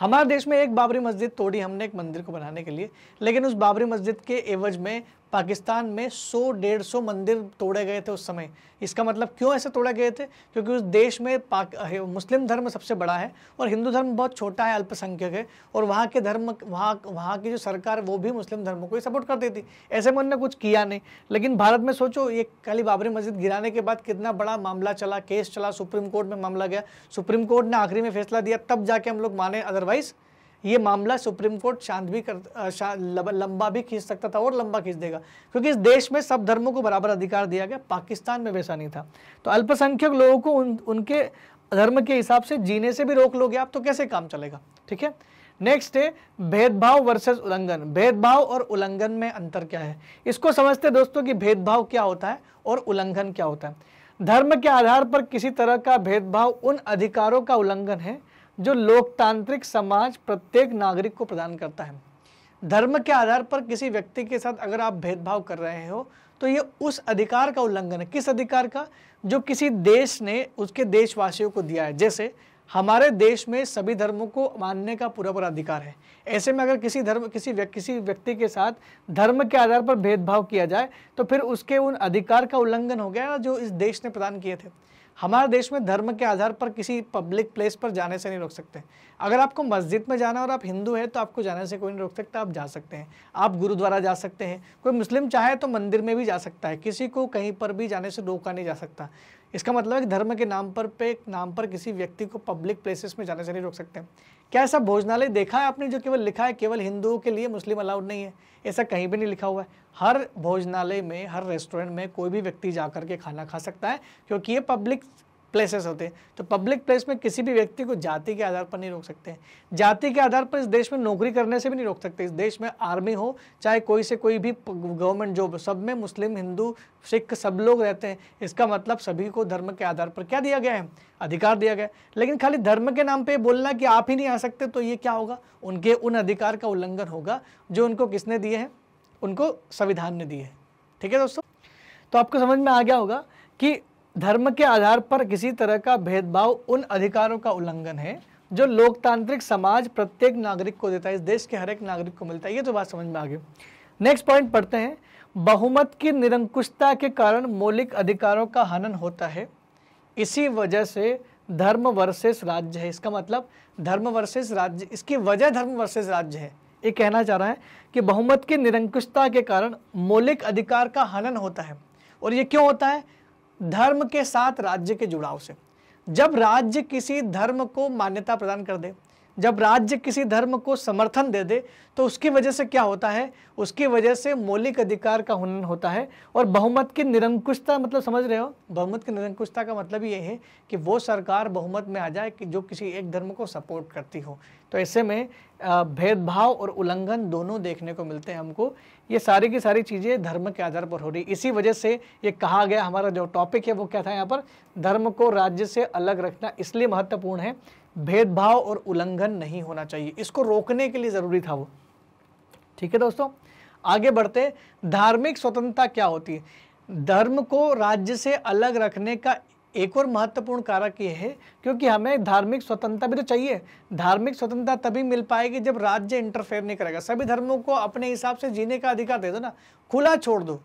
हमारे देश में एक बाबरी मस्जिद तोड़ी हमने एक मंदिर को बनाने के लिए लेकिन उस बाबरी मस्जिद के एवज में पाकिस्तान में सौ डेढ़ सौ मंदिर तोड़े गए थे उस समय इसका मतलब क्यों ऐसे तोड़े गए थे क्योंकि उस देश में पाक मुस्लिम धर्म सबसे बड़ा है और हिंदू धर्म बहुत छोटा है अल्पसंख्यक है और वहाँ के धर्म वहाँ वहाँ की जो सरकार वो भी मुस्लिम धर्म को ही सपोर्ट करती थी ऐसे में उन्होंने कुछ किया नहीं लेकिन भारत में सोचो ये खाली बाबरी मस्जिद गिराने के बाद कितना बड़ा मामला चला केस चला सुप्रीम कोर्ट में मामला गया सुप्रीम कोर्ट ने आखिरी में फैसला दिया तब जाके हम लोग माने अदरवाइज़ ये मामला सुप्रीम कोर्ट शांत भी कर शा, लंबा भी खींच सकता था और लंबा खींच देगा क्योंकि इस देश में सब धर्मों को बराबर अधिकार दिया गया पाकिस्तान में वैसा नहीं था तो अल्पसंख्यक लोगों को उन, उनके धर्म के हिसाब से जीने से भी रोक लोगे आप तो कैसे काम चलेगा ठीक है नेक्स्ट है भेदभाव वर्सेज उल्लंघन भेदभाव और उल्लंघन में अंतर क्या है इसको समझते दोस्तों कि भेदभाव क्या होता है और उल्लंघन क्या होता है धर्म के आधार पर किसी तरह का भेदभाव उन अधिकारों का उल्लंघन है जो लोकतांत्रिक समाज प्रत्येक नागरिक को प्रदान करता है धर्म के आधार पर किसी व्यक्ति के साथ अगर आप भेदभाव कर रहे हो तो ये उस अधिकार का उल्लंघन है किस अधिकार का जो किसी देश ने उसके देशवासियों को दिया है जैसे हमारे देश में सभी धर्मों को मानने का पूरा पूरा अधिकार है ऐसे में अगर किसी धर्म किसी व्यक्ति किसी व्यक्ति के साथ धर्म के आधार पर भेदभाव किया जाए तो फिर उसके उन अधिकार का उल्लंघन हो गया जो इस देश ने प्रदान किए थे हमारे देश में धर्म के आधार पर किसी पब्लिक प्लेस पर जाने से नहीं रोक सकते अगर आपको मस्जिद में जाना और आप हिंदू हैं तो आपको जाने से कोई नहीं रोक सकता आप जा सकते हैं आप गुरुद्वारा जा सकते हैं कोई मुस्लिम चाहे तो मंदिर में भी जा सकता है किसी को कहीं पर भी जाने से रोका नहीं जा सकता इसका मतलब है कि धर्म के नाम पर पे नाम पर किसी व्यक्ति को पब्लिक प्लेसेस में जाने से नहीं रोक सकते क्या ऐसा भोजनालय देखा है आपने जो केवल लिखा है केवल हिंदुओं के लिए मुस्लिम अलाउड नहीं है ऐसा कहीं भी नहीं लिखा हुआ है हर भोजनालय में हर रेस्टोरेंट में कोई भी व्यक्ति जा कर के खाना खा सकता है क्योंकि ये पब्लिक प्लेसेस होते हैं तो पब्लिक प्लेस में किसी भी व्यक्ति को जाति के आधार पर नहीं रोक सकते जाति के आधार पर इस देश में नौकरी करने से भी नहीं रोक सकते इस देश में आर्मी हो चाहे कोई से कोई भी गवर्नमेंट जॉब सब में मुस्लिम हिंदू सिख सब लोग रहते हैं इसका मतलब सभी को धर्म के आधार पर क्या दिया गया है अधिकार दिया गया लेकिन खाली धर्म के नाम पर बोलना कि आप ही नहीं आ सकते तो ये क्या होगा उनके उन अधिकार का उल्लंघन होगा जो उनको किसने दिए हैं उनको संविधान ने दी है ठीक है दोस्तों तो आपको समझ में आ गया होगा कि धर्म के आधार पर किसी तरह का भेदभाव उन अधिकारों का उल्लंघन है जो लोकतांत्रिक समाज प्रत्येक नागरिक को देता है इस देश के हर एक नागरिक को मिलता है ये तो बात समझ में आ गई नेक्स्ट पॉइंट पढ़ते हैं बहुमत की निरंकुशता के कारण मौलिक अधिकारों का हनन होता है इसी वजह से धर्म वर्सेस राज्य है इसका मतलब धर्म वर्सेस राज्य इसकी वजह धर्म वर्सेस राज्य है ये कहना चाह रहा है कि बहुमत की निरंकुशता के कारण मौलिक अधिकार का हनन होता है और ये क्यों होता है धर्म के साथ राज्य के जुड़ाव से जब राज्य किसी धर्म को मान्यता प्रदान कर दे जब राज्य किसी धर्म को समर्थन दे दे तो उसकी वजह से क्या होता है उसकी वजह से मौलिक अधिकार का हनन होता है और बहुमत की निरंकुशता मतलब समझ रहे हो बहुमत की निरंकुशता का मतलब ये है कि वो सरकार बहुमत में आ जाए कि जो किसी एक धर्म को सपोर्ट करती हो तो ऐसे में भेदभाव और उल्लंघन दोनों देखने को मिलते हैं हमको ये सारी की सारी चीज़ें धर्म के आधार पर हो रही इसी वजह से ये कहा गया हमारा जो टॉपिक है वो क्या था यहाँ पर धर्म को राज्य से अलग रखना इसलिए महत्वपूर्ण है भेदभाव और उल्लंघन नहीं होना चाहिए इसको रोकने के लिए ज़रूरी था वो ठीक है दोस्तों आगे बढ़ते धार्मिक स्वतंत्रता क्या होती है धर्म को राज्य से अलग रखने का एक और महत्वपूर्ण कारक ये है क्योंकि हमें धार्मिक स्वतंत्रता भी तो चाहिए धार्मिक स्वतंत्रता तभी मिल पाएगी जब राज्य इंटरफेयर नहीं करेगा सभी धर्मों को अपने हिसाब से जीने का अधिकार दे दो ना खुला छोड़ दो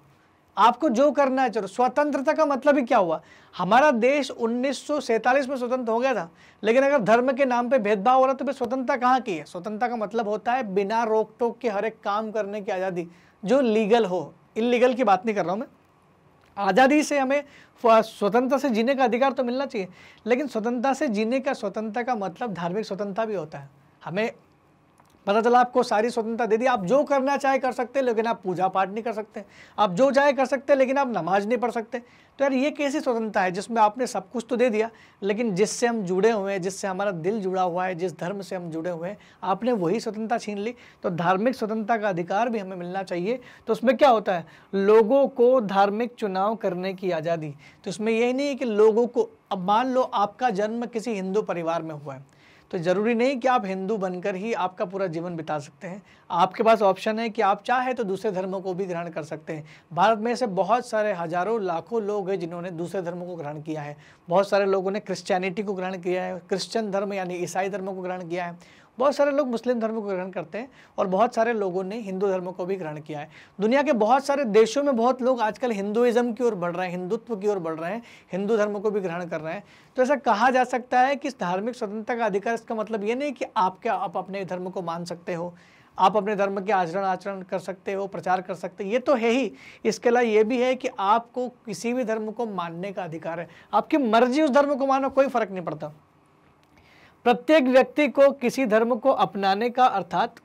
आपको जो करना है चलो स्वतंत्रता का मतलब ही क्या हुआ हमारा देश उन्नीस में स्वतंत्र हो गया था लेकिन अगर धर्म के नाम पे भेदभाव हो रहा तो फिर स्वतंत्रता कहाँ की है स्वतंत्रता का मतलब होता है बिना रोक टोक के हर एक काम करने की आज़ादी जो लीगल हो इलीगल की बात नहीं कर रहा हूँ मैं आज़ादी से हमें स्वतंत्रता से जीने का अधिकार तो मिलना चाहिए लेकिन स्वतंत्रता से जीने का स्वतंत्रता का मतलब धार्मिक स्वतंत्रता भी होता है हमें पता चला आपको सारी स्वतंत्रता दे दी आप जो करना चाहे कर सकते लेकिन आप पूजा पाठ नहीं कर सकते आप जो चाहे कर सकते लेकिन आप नमाज नहीं पढ़ सकते तो यार ये कैसी स्वतंत्रता है जिसमें आपने सब कुछ तो दे दिया लेकिन जिससे हम जुड़े हुए हैं जिससे हमारा दिल जुड़ा हुआ है जिस धर्म से हम जुड़े हुए हैं आपने वही स्वतंत्रता छीन ली तो धार्मिक स्वतंत्रता का अधिकार भी हमें मिलना चाहिए तो उसमें क्या होता है लोगों को धार्मिक चुनाव करने की आज़ादी तो इसमें यही नहीं है कि लोगों को अब मान लो आपका जन्म किसी हिंदू परिवार में हुआ है तो ज़रूरी नहीं कि आप हिंदू बनकर ही आपका पूरा जीवन बिता सकते हैं आपके पास ऑप्शन है कि आप चाहे तो दूसरे धर्मों को भी ग्रहण कर सकते हैं भारत में ऐसे बहुत सारे हज़ारों लाखों लोग हैं जिन्होंने दूसरे धर्मों को ग्रहण किया है बहुत सारे लोगों ने क्रिश्चियनिटी को ग्रहण किया है क्रिश्चियन धर्म यानी ईसाई धर्म को ग्रहण किया है बहुत सारे लोग मुस्लिम धर्म को ग्रहण करते हैं और बहुत सारे लोगों ने हिंदू धर्म को भी ग्रहण किया है दुनिया के बहुत सारे देशों में बहुत लोग आजकल हिंदुइज्म की ओर बढ़ रहे हैं हिंदुत्व की ओर बढ़ रहे हैं हिंदू धर्म को भी ग्रहण कर रहे हैं तो ऐसा कहा जा सकता है कि धार्मिक स्वतंत्रता का अधिकार इसका मतलब ये नहीं कि आप क्या आप अपने धर्म को मान सकते हो आप अपने धर्म के आचरण आचरण कर सकते हो प्रचार कर सकते हो ये तो है ही इसके अलावा ये भी है कि आपको किसी भी धर्म को मानने का अधिकार है आपकी मर्जी उस धर्म को मानो कोई फर्क नहीं पड़ता प्रत्येक व्यक्ति को किसी धर्म को अपनाने का अर्थात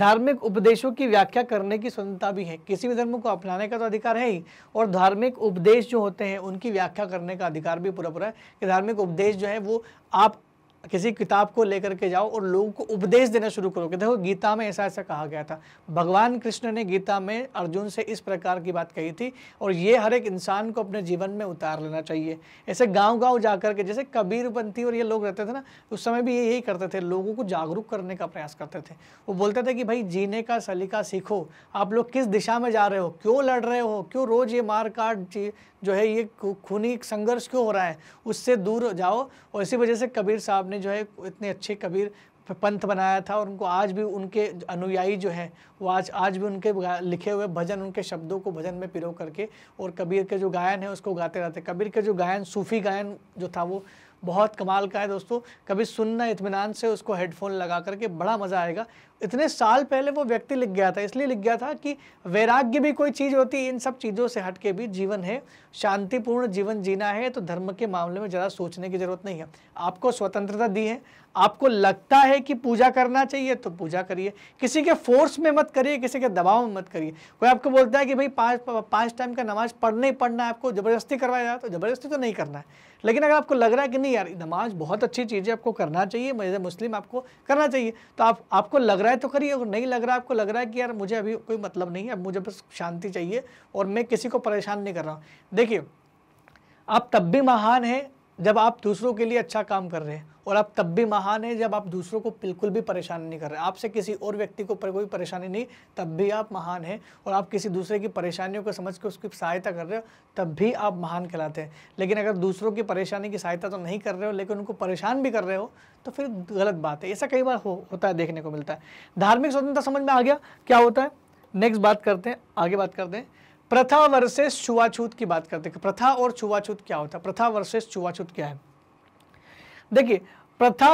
धार्मिक उपदेशों की व्याख्या करने की स्वतंत्रता भी है किसी भी धर्म को अपनाने का तो अधिकार है ही और धार्मिक उपदेश जो होते हैं उनकी व्याख्या करने का अधिकार भी पूरा पूरा है कि धार्मिक उपदेश जो है वो आप किसी किताब को लेकर के जाओ और लोगों को उपदेश देना शुरू करोगे देखो गीता में ऐसा ऐसा कहा गया था भगवान कृष्ण ने गीता में अर्जुन से इस प्रकार की बात कही थी और ये हर एक इंसान को अपने जीवन में उतार लेना चाहिए ऐसे गांव गांव जाकर के जैसे कबीरपंथी और ये लोग रहते थे ना उस समय भी ये यही करते थे लोगों को जागरूक करने का प्रयास करते थे वो बोलते थे कि भाई जीने का सलीका सीखो आप लोग किस दिशा में जा रहे हो क्यों लड़ रहे हो क्यों रोज़ ये मार काट जो है ये खूनी संघर्ष क्यों हो रहा है उससे दूर जाओ और इसी वजह से कबीर साहब ने जो है इतने अच्छे कबीर पंथ बनाया था और उनको आज भी उनके अनुयायी जो हैं वो आज आज भी उनके लिखे हुए भजन उनके शब्दों को भजन में पिरो करके और कबीर के जो गायन है उसको गाते रहते कबीर के जो गायन सूफी गायन जो था वो बहुत कमाल का है दोस्तों कभी सुनना इतमान से उसको हेडफोन लगा करके बड़ा मज़ा आएगा इतने साल पहले वो व्यक्ति लिख गया था इसलिए लिख गया था कि वैराग्य भी कोई चीज़ होती है इन सब चीज़ों से हट भी जीवन है शांतिपूर्ण जीवन जीना है तो धर्म के मामले में ज़्यादा सोचने की ज़रूरत नहीं है आपको स्वतंत्रता दी है आपको लगता है कि पूजा करना चाहिए तो पूजा करिए किसी के फोर्स में मत करिए किसी के दबाव में मत करिए कोई आपको बोलता है कि भाई पाँच पाँच टाइम का नमाज पढ़ना ही पढ़ना है आपको ज़बरदस्ती करवाया जाए तो ज़बरदस्ती तो नहीं करना है लेकिन अगर आपको लग रहा है कि नहीं यार नमाज बहुत अच्छी चीज़ है आपको करना चाहिए एज मुस्लिम आपको करना चाहिए तो आप आपको लग रहा है तो करिए अगर नहीं लग रहा है आपको लग रहा है कि यार मुझे अभी कोई मतलब नहीं है अब मुझे बस शांति चाहिए और मैं किसी को परेशान नहीं कर रहा हूँ देखिए आप तब भी महान हैं जब आप दूसरों के लिए अच्छा काम कर रहे हैं और आप तब भी महान हैं जब आप दूसरों को बिल्कुल भी परेशान नहीं कर रहे आपसे किसी और व्यक्ति को पर कोई परेशानी नहीं तब भी आप महान हैं और आप किसी दूसरे की परेशानियों को समझ के उसकी सहायता कर रहे हो तब भी आप महान कहलाते हैं लेकिन अगर दूसरों की परेशानी की सहायता तो नहीं कर रहे हो लेकिन उनको परेशान भी कर रहे हो तो फिर गलत बात है ऐसा कई बार हो, होता है देखने को मिलता है धार्मिक स्वतंत्रता समझ में आ गया क्या होता है नेक्स्ट बात करते हैं आगे बात करते हैं प्रथा वर्सेस छुआछूत की बात करते हैं प्रथा और छुआछूत क्या होता है प्रथा वर्सेस छुआछूत क्या है देखिए प्रथा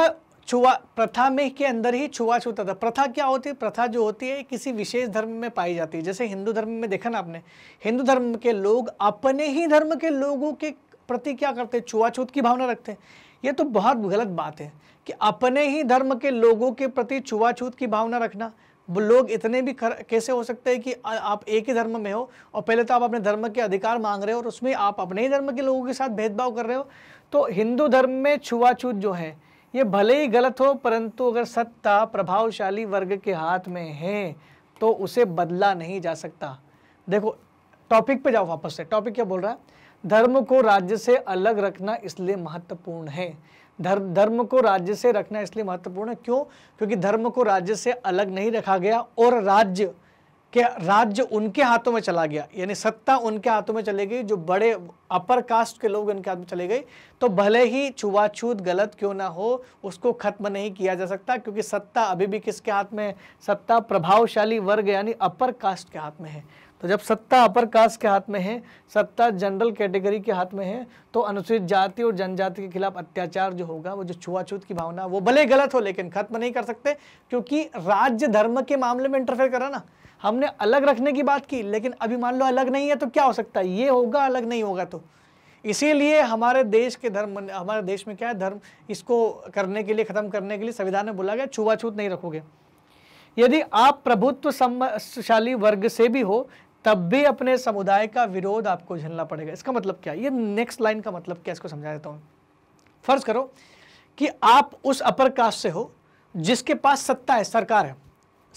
छुआ प्रथा में के अंदर ही छुआछूत आता प्रथा क्या होती है प्रथा जो होती है किसी विशेष धर्म में पाई जाती है जैसे हिंदू धर्म में देखा ना आपने हिंदू धर्म के लोग अपने ही धर्म के लोगों के प्रति क्या करते हैं छुआछूत की भावना रखते हैं ये तो बहुत गलत बात है कि अपने ही धर्म के लोगों के प्रति छुआछूत की भावना रखना वो लोग इतने भी कर, कैसे हो सकते हैं कि आ, आप एक ही धर्म में हो और पहले तो आप अपने धर्म के अधिकार मांग रहे हो और उसमें आप अपने ही धर्म के लोगों के साथ भेदभाव कर रहे हो तो हिंदू धर्म में छुआछूत जो है ये भले ही गलत हो परंतु अगर सत्ता प्रभावशाली वर्ग के हाथ में है तो उसे बदला नहीं जा सकता देखो टॉपिक पे जाओ वापस से टॉपिक क्या बोल रहा है धर्म को राज्य से अलग रखना इसलिए महत्वपूर्ण है धर्म धर्म को राज्य से रखना इसलिए महत्वपूर्ण है क्यों क्योंकि धर्म को राज्य से अलग नहीं रखा गया और राज्य के राज्य उनके हाथों में चला गया यानी सत्ता उनके हाथों में चली गई जो बड़े अपर कास्ट के लोग उनके हाथ में चले गए तो भले ही छुआछूत गलत क्यों ना हो उसको खत्म नहीं किया जा सकता क्योंकि सत्ता अभी भी किसके हाथ में है सत्ता प्रभावशाली वर्ग यानी अपर कास्ट के हाथ में है तो जब सत्ता अपर कास्ट के हाथ में है सत्ता जनरल कैटेगरी के हाथ में है तो अनुसूचित जाति और जनजाति के खिलाफ अत्याचार जो होगा वो जो छुआछूत की भावना वो भले गलत हो लेकिन खत्म नहीं कर सकते क्योंकि राज्य धर्म के मामले में इंटरफेयर करा ना हमने अलग रखने की बात की लेकिन अभी मान लो अलग नहीं है तो क्या हो सकता है ये होगा अलग नहीं होगा तो इसीलिए हमारे देश के धर्म हमारे देश में क्या है धर्म इसको करने के लिए ख़त्म करने के लिए संविधान में बोला गया छुआछूत नहीं रखोगे यदि आप प्रभुत्व सम्मशाली वर्ग से भी हो तब भी अपने समुदाय का विरोध आपको झेलना पड़ेगा इसका मतलब क्या ये नेक्स्ट लाइन का मतलब क्या इसको समझा देता हूँ फर्ज करो कि आप उस अपर कास्ट से हो जिसके पास सत्ता है सरकार है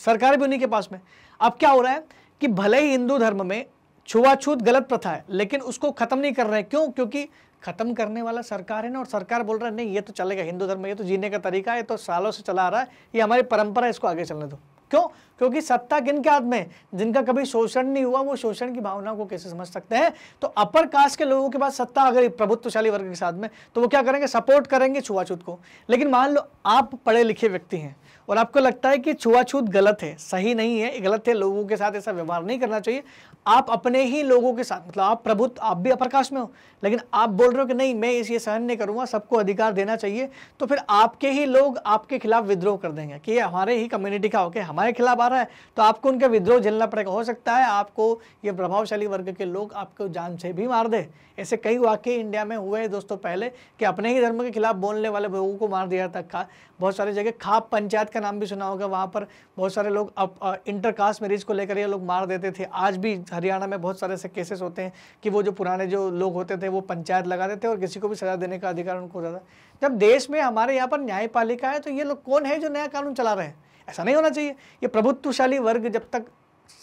सरकार भी उन्हीं के पास में अब क्या हो रहा है कि भले ही हिंदू धर्म में छुआछूत गलत प्रथा है लेकिन उसको खत्म नहीं कर रहे क्यों क्योंकि खत्म करने वाला सरकार है ना और सरकार बोल रहा है नहीं ये तो चलेगा हिंदू धर्म में ये तो जीने का तरीका है तो सालों से चला आ रहा है ये हमारी परंपरा है इसको आगे चलने दो क्यों क्योंकि सत्ता किन के हाथ में जिनका कभी शोषण नहीं हुआ वो शोषण की भावना को कैसे समझ सकते हैं तो अपर कास्ट के लोगों के पास सत्ता अगर प्रभुत्वशाली वर्ग के साथ में तो वो क्या करेंगे सपोर्ट करेंगे छुआछूत को लेकिन मान लो आप पढ़े लिखे व्यक्ति हैं और आपको लगता है कि छुआछूत गलत है सही नहीं है गलत है लोगों के साथ ऐसा व्यवहार नहीं करना चाहिए आप अपने ही लोगों के साथ मतलब आप प्रभुत्व आप भी अप्रकाश में हो लेकिन आप बोल रहे हो कि नहीं मैं इस ये सहन नहीं करूँगा सबको अधिकार देना चाहिए तो फिर आपके ही लोग आपके खिलाफ विद्रोह कर देंगे कि ये हमारे ही कम्युनिटी का होके हमारे खिलाफ आ रहा है तो आपको उनका विद्रोह झेलना पड़ेगा हो सकता है आपको ये प्रभावशाली वर्ग के लोग आपको जान से भी मार दे ऐसे कई वाक्य इंडिया में हुए हैं दोस्तों पहले कि अपने ही धर्म के खिलाफ बोलने वाले लोगों को मार दिया था बहुत सारी जगह खाप पंचायत का नाम भी सुना होगा वहाँ पर बहुत सारे लोग अब इंटरकास्ट मैरिज को लेकर ये लोग मार देते थे आज भी हरियाणा में बहुत सारे ऐसे केसेस होते हैं कि वो जो पुराने जो लोग होते थे वो पंचायत लगा देते और किसी को भी सजा देने का अधिकार उनको होता था जब देश में हमारे यहाँ पर न्यायपालिका है तो ये लोग कौन है जो नया कानून चला रहे हैं ऐसा नहीं होना चाहिए ये प्रभुत्वशाली वर्ग जब तक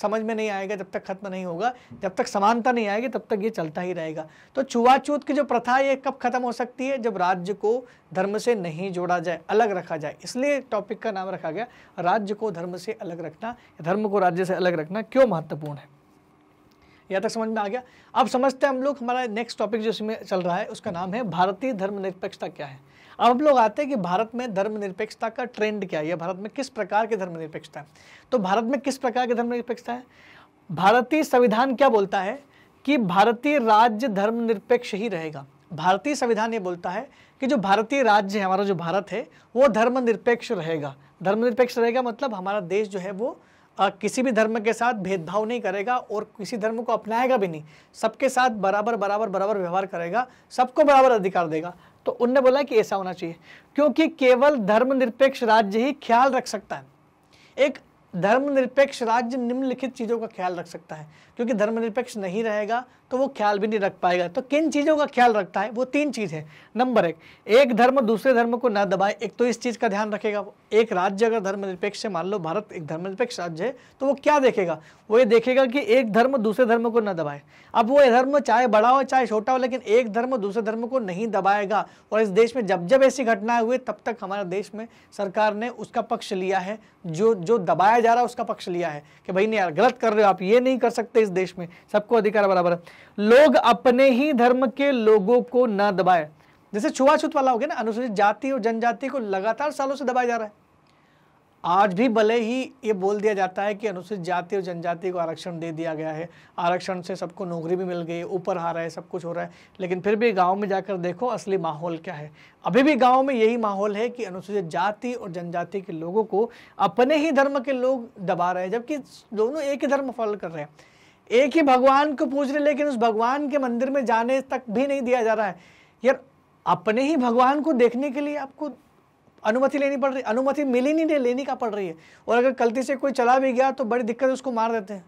समझ में नहीं आएगा जब तक खत्म नहीं होगा जब तक समानता नहीं आएगी तब तक ये चलता ही रहेगा तो छुआछूत की जो प्रथा ये कब खत्म हो सकती है जब राज्य को धर्म से नहीं जोड़ा जाए अलग रखा जाए इसलिए टॉपिक का नाम रखा गया राज्य को धर्म से अलग रखना धर्म को राज्य से अलग रखना क्यों महत्वपूर्ण है यहाँ तक समझ में आ गया अब समझते हैं हम लोग हमारा नेक्स्ट टॉपिक जो इसमें चल रहा है उसका नाम है भारतीय धर्मनिरपेक्षता क्या है अब हम लोग आते हैं कि भारत में धर्मनिरपेक्षता का ट्रेंड क्या है या भारत में किस प्रकार की धर्मनिरपेक्षता है तो भारत में किस प्रकार की धर्मनिरपेक्षता है भारतीय संविधान क्या बोलता है कि भारतीय राज्य धर्मनिरपेक्ष ही रहेगा भारतीय संविधान ये बोलता है कि जो भारतीय राज्य है हमारा जो भारत है वो धर्मनिरपेक्ष रहेगा धर्मनिरपेक्ष रहेगा मतलब हमारा देश जो है वो आ, किसी भी धर्म के साथ भेदभाव नहीं करेगा और किसी धर्म को अपनाएगा भी नहीं सबके साथ बराबर बराबर बराबर व्यवहार करेगा सबको बराबर अधिकार देगा तो उनने बोला कि ऐसा होना चाहिए क्योंकि केवल धर्मनिरपेक्ष राज्य ही ख्याल रख सकता है एक धर्मनिरपेक्ष राज्य निम्नलिखित चीज़ों का ख्याल रख सकता है क्योंकि धर्मनिरपेक्ष नहीं रहेगा तो वो ख्याल भी नहीं रख पाएगा तो किन चीज़ों का ख्याल रखता है वो तीन चीज़ है नंबर एक एक धर्म दूसरे धर्म को ना दबाए एक तो इस चीज़ का ध्यान रखेगा वो एक राज्य अगर धर्मनिरपेक्ष है मान लो भारत एक धर्मनिरपेक्ष राज्य है तो वो क्या देखेगा वो ये देखेगा कि एक धर्म दूसरे धर्म को ना दबाए अब वो धर्म चाहे बड़ा हो चाहे छोटा हो लेकिन एक धर्म दूसरे धर्म को नहीं दबाएगा और इस देश में जब जब ऐसी घटनाएं हुई तब तक हमारे देश में सरकार ने उसका पक्ष लिया है जो जो दबाया जा रहा है उसका पक्ष लिया है कि भाई नहीं यार गलत कर रहे हो आप ये नहीं कर सकते इस देश में सबको अधिकार बराबर है लोग अपने ही धर्म के लोगों को न दबाए जैसे छुआछूत वाला हो गया ना अनुसूचित जाति और जनजाति को लगातार सालों से दबाया जा रहा है आज भी भले ही ये बोल दिया जाता है कि अनुसूचित जाति और जनजाति को आरक्षण दे दिया गया है आरक्षण से सबको नौकरी भी मिल गई ऊपर आ रहा है सब कुछ हो रहा है लेकिन फिर भी गांव में जाकर देखो असली माहौल क्या है अभी भी गांव में यही माहौल है कि अनुसूचित जाति और जनजाति के लोगों को अपने ही धर्म के लोग दबा रहे हैं जबकि दोनों एक ही धर्म फॉलो कर रहे हैं एक ही भगवान को पूज रहे लेकिन उस भगवान के मंदिर में जाने तक भी नहीं दिया जा रहा है यार अपने ही भगवान को देखने के लिए आपको अनुमति लेनी पड़ रही अनुमति मिली नहीं रही लेनी का पड़ रही है और अगर गलती से कोई चला भी गया तो बड़ी दिक्कत उसको मार देते हैं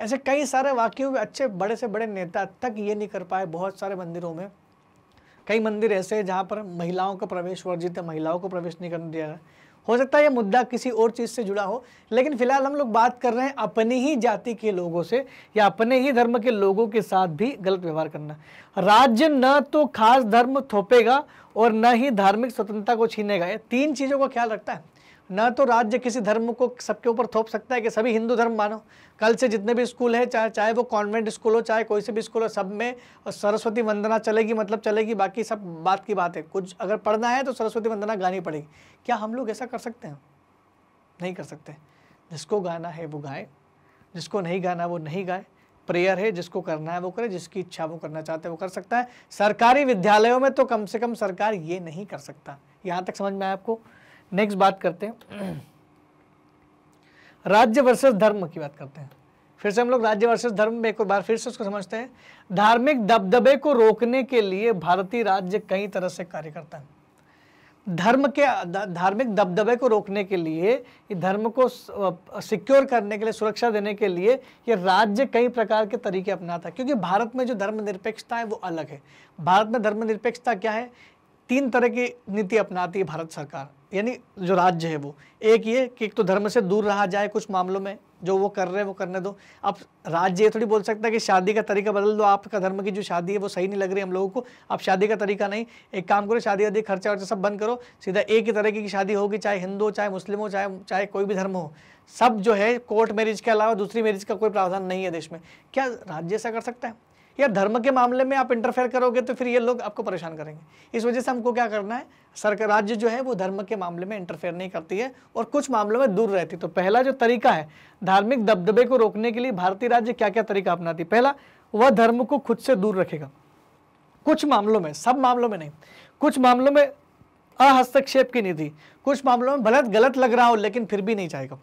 ऐसे कई सारे वाक्यों में अच्छे बड़े से बड़े नेता तक ये नहीं कर पाए बहुत सारे मंदिरों में कई मंदिर ऐसे हैं जहाँ पर महिलाओं का प्रवेश वर्जित है महिलाओं को प्रवेश नहीं करने दिया है हो सकता है ये मुद्दा किसी और चीज़ से जुड़ा हो लेकिन फिलहाल हम लोग बात कर रहे हैं अपनी ही जाति के लोगों से या अपने ही धर्म के लोगों के साथ भी गलत व्यवहार करना राज्य न तो खास धर्म थोपेगा और न ही धार्मिक स्वतंत्रता को छीनेगा ये तीन चीज़ों का ख्याल रखता है ना तो राज्य किसी धर्म को सबके ऊपर थोप सकता है कि सभी हिंदू धर्म मानो कल से जितने भी स्कूल है चाहे चाहे वो कॉन्वेंट स्कूल हो चाहे कोई से भी स्कूल हो सब में और सरस्वती वंदना चलेगी मतलब चलेगी बाकी सब बात की बात है कुछ अगर पढ़ना है तो सरस्वती वंदना गानी पड़ेगी क्या हम लोग ऐसा कर सकते हैं नहीं कर सकते जिसको गाना है वो गाए जिसको नहीं गाना वो नहीं गाए प्रेयर है जिसको करना है वो करे जिसकी इच्छा वो करना चाहते हैं वो कर सकता है सरकारी विद्यालयों में तो कम से कम सरकार ये नहीं कर सकता यहाँ तक समझ में आया आपको नेक्स्ट बात करते हैं राज्य वर्सेस धर्म की बात करते हैं फिर से हम लोग राज्य वर्सेस धर्म में एक और बार फिर से उसको समझते हैं धार्मिक दबदबे को रोकने के लिए भारतीय राज्य कई तरह से कार्य करता है धर्म के धार्मिक दबदबे को रोकने के लिए धर्म को सिक्योर करने के लिए सुरक्षा देने के लिए ये राज्य कई प्रकार के तरीके अपनाता है क्योंकि भारत में जो धर्मनिरपेक्षता है वो अलग है भारत में धर्मनिरपेक्षता क्या है तीन तरह की नीति अपनाती है भारत सरकार यानी जो राज्य है वो एक ये कि एक तो धर्म से दूर रहा जाए कुछ मामलों में जो वो कर रहे हैं वो करने दो अब राज्य ये थोड़ी बोल सकता है कि शादी का तरीका बदल दो आपका धर्म की जो शादी है वो सही नहीं लग रही हम लोगों को अब शादी का तरीका नहीं एक काम करो शादी वादी खर्चा वर्चा सब बंद करो सीधा एक ही तरीके की शादी होगी चाहे हिंदू चाहे मुस्लिम हो चाहे चाहे कोई भी धर्म हो सब जो है कोर्ट मैरिज के अलावा दूसरी मैरिज का कोई प्रावधान नहीं है देश में क्या राज्य ऐसा कर सकता है या धर्म के मामले में आप इंटरफेयर करोगे तो फिर ये लोग आपको परेशान करेंगे इस वजह से हमको क्या करना है सरकार राज्य जो है वो धर्म के मामले में इंटरफेयर नहीं करती है और कुछ मामलों में दूर रहती तो पहला जो तरीका है धार्मिक दबदबे को रोकने के लिए भारतीय राज्य क्या क्या तरीका अपनाती पहला वह धर्म को खुद से दूर रखेगा कुछ मामलों में सब मामलों में नहीं कुछ मामलों में अहस्तक्षेप की नीति कुछ मामलों में भलत गलत लग रहा हो लेकिन फिर भी नहीं जाएगा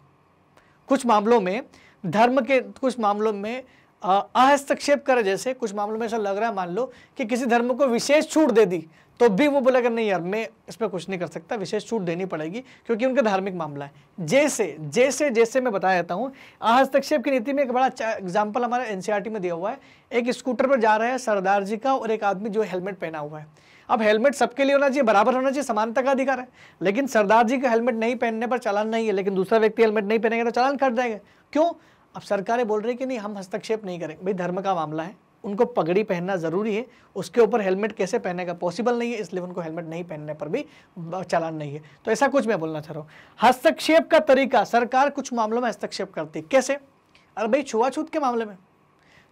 कुछ मामलों में धर्म के कुछ मामलों में हस्तक्षेप करे जैसे कुछ मामलों में ऐसा लग रहा है मान लो कि किसी धर्म को विशेष छूट दे दी तो भी वो बोलेगा नहीं यार मैं इस पर कुछ नहीं कर सकता विशेष छूट देनी पड़ेगी क्योंकि उनका धार्मिक मामला है जैसे जैसे जैसे मैं बताया जाता हूँ हस्तक्षेप की नीति में एक बड़ा एग्जाम्पल हमारे एन e में दिया हुआ है एक स्कूटर पर जा रहा है सरदार जी का और एक आदमी जो हेलमेट पहना हुआ है अब हेलमेट सबके लिए होना चाहिए बराबर होना चाहिए समानता का अधिकार है लेकिन सरदार जी का हेलमेट नहीं पहनने पर चालान नहीं है लेकिन दूसरा व्यक्ति हेलमेट नहीं पहनेगा तो चालान कट जाएगा क्यों अब सरकारें बोल रही कि नहीं हम हस्तक्षेप नहीं करेंगे भाई धर्म का मामला है उनको पगड़ी पहनना ज़रूरी है उसके ऊपर हेलमेट कैसे पहनने का पॉसिबल नहीं है इसलिए उनको हेलमेट नहीं पहनने पर भी चालान नहीं है तो ऐसा कुछ मैं बोलना चाह रहा हूँ हस्तक्षेप का तरीका सरकार कुछ मामलों में हस्तक्षेप करती है कैसे अरे भाई छुआछूत के मामले में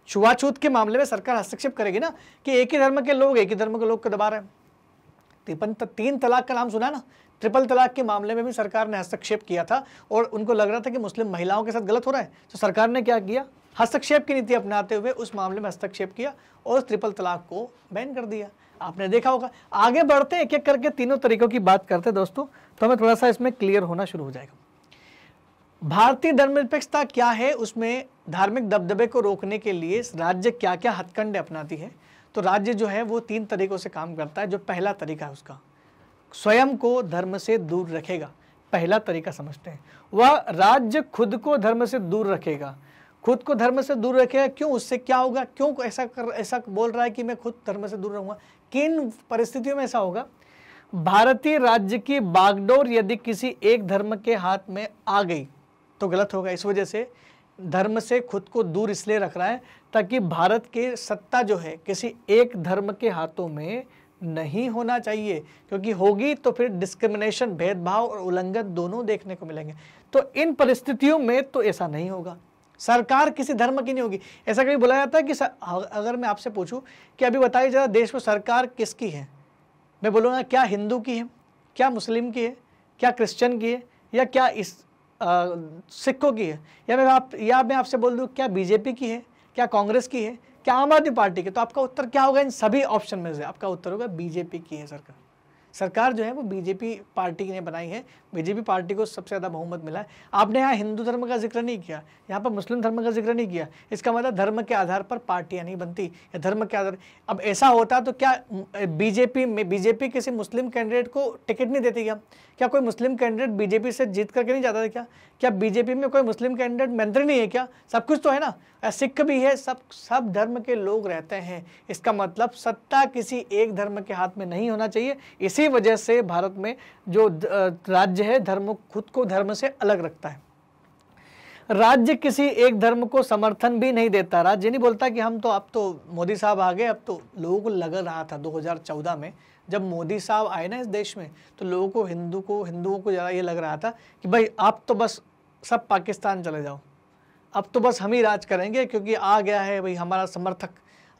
छुआछूत के मामले में सरकार हस्तक्षेप करेगी ना कि एक ही धर्म के लोग एक ही धर्म के लोग को दबा रहे हैं तिरपन तीन तलाक का नाम सुना ना ट्रिपल तलाक के मामले में भी सरकार ने हस्तक्षेप किया था और उनको लग रहा था कि मुस्लिम महिलाओं के साथ गलत हो रहा है तो सरकार ने क्या किया हस्तक्षेप की नीति अपनाते हुए उस मामले में हस्तक्षेप किया और उस ट्रिपल तलाक को बैन कर दिया आपने देखा होगा आगे बढ़ते एक एक करके तीनों तरीकों की बात करते दोस्तों तो हमें थोड़ा सा इसमें क्लियर होना शुरू हो जाएगा भारतीय धर्मनिरपेक्षता क्या है उसमें धार्मिक दबदबे को रोकने के लिए राज्य क्या क्या हथकंडे अपनाती है तो राज्य जो है वो तीन तरीकों से काम करता है जो पहला तरीका है उसका स्वयं को धर्म से दूर रखेगा पहला तरीका समझते हैं वह राज्य खुद को धर्म से दूर रखेगा खुद को धर्म से दूर रखेगा क्यों उससे क्या होगा क्यों ऐसा कर ऐसा बोल रहा है कि मैं खुद धर्म से दूर रहूंगा किन परिस्थितियों में ऐसा होगा भारतीय राज्य की बागडोर यदि किसी एक धर्म के हाथ में आ गई तो गलत होगा इस वजह से धर्म से खुद को दूर इसलिए रख रहा है ताकि भारत के सत्ता जो है किसी एक धर्म के हाथों में नहीं होना चाहिए क्योंकि होगी तो फिर डिस्क्रिमिनेशन भेदभाव और उल्लंघन दोनों देखने को मिलेंगे तो इन परिस्थितियों में तो ऐसा नहीं होगा सरकार किसी धर्म की नहीं होगी ऐसा कभी बोला जाता है कि अगर मैं आपसे पूछूं कि अभी बताइए जरा देश में सरकार किसकी है मैं बोलूँगा क्या हिंदू की है क्या मुस्लिम की है क्या क्रिश्चन की है या क्या इस सिखों की है या मैं आप या मैं आपसे बोल दूँ क्या बीजेपी की है क्या कांग्रेस की है क्या आम आदमी पार्टी के तो आपका उत्तर क्या होगा इन सभी ऑप्शन में से आपका उत्तर होगा बीजेपी की है सरकार सरकार जो है वो बीजेपी पार्टी ने बनाई है बीजेपी पार्टी को सबसे ज़्यादा बहुमत मिला है आपने यहाँ हिंदू धर्म का जिक्र नहीं किया यहाँ पर मुस्लिम धर्म का जिक्र नहीं किया इसका मतलब धर्म के आधार पर पार्टियाँ नहीं बनती या धर्म के आधार अब ऐसा होता तो क्या बीजेपी में बीजेपी किसी मुस्लिम कैंडिडेट को टिकट नहीं देती क्या क्या कोई मुस्लिम कैंडिडेट बीजेपी से जीत करके नहीं जाता था क्या क्या बीजेपी में कोई मुस्लिम कैंडिडेट मंत्री नहीं है क्या सब कुछ तो है ना सिख भी है सब सब धर्म के लोग रहते हैं इसका मतलब सत्ता किसी एक धर्म के हाथ में नहीं होना चाहिए इसी वजह से भारत में जो राज्य है धर्म खुद को धर्म से अलग रखता है राज्य किसी एक धर्म को समर्थन भी नहीं देता राज्य नहीं बोलता कि हम तो अब तो मोदी साहब आ गए अब तो लोगों को लग रहा था 2014 में जब मोदी साहब आए ना इस देश में तो लोगों को हिंदू को हिंदुओं को ज़्यादा ये लग रहा था कि भाई आप तो बस सब पाकिस्तान चले जाओ अब तो बस हम ही राज करेंगे क्योंकि आ गया है भाई हमारा समर्थक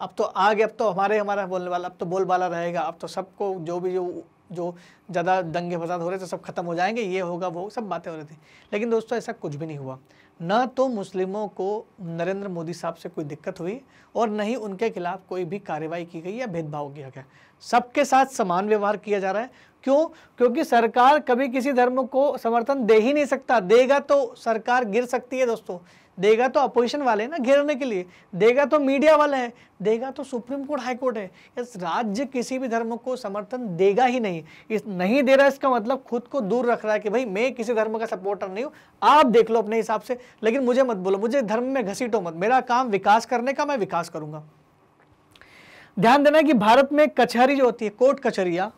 अब तो आ गया अब तो हमारे हमारा बोलने वाला अब तो बोलबाला रहेगा अब तो सबको जो भी जो जो ज़्यादा दंगे फसाद हो रहे थे सब खत्म हो जाएंगे ये होगा वो सब बातें हो रही थी लेकिन दोस्तों ऐसा कुछ भी नहीं हुआ न तो मुस्लिमों को नरेंद्र मोदी साहब से कोई दिक्कत हुई और न ही उनके खिलाफ कोई भी कार्रवाई की गई या भेदभाव किया गया सबके साथ समान व्यवहार किया जा रहा है क्यों क्योंकि सरकार कभी किसी धर्म को समर्थन दे ही नहीं सकता देगा तो सरकार गिर सकती है दोस्तों देगा तो अपोजिशन वाले ना घेरने के लिए देगा तो मीडिया वाले हैं देगा तो सुप्रीम कोर्ट हाई कोर्ट है इस राज्य किसी भी धर्म को समर्थन देगा ही नहीं इस नहीं दे रहा इसका मतलब खुद को दूर रख रहा है कि भाई मैं किसी धर्म का सपोर्टर नहीं हूँ आप देख लो अपने हिसाब से लेकिन मुझे मत बोलो मुझे धर्म में घसीटो मत मेरा काम विकास करने का मैं विकास करूंगा ध्यान देना कि भारत में कचहरी जो होती है कोर्ट कचहरिया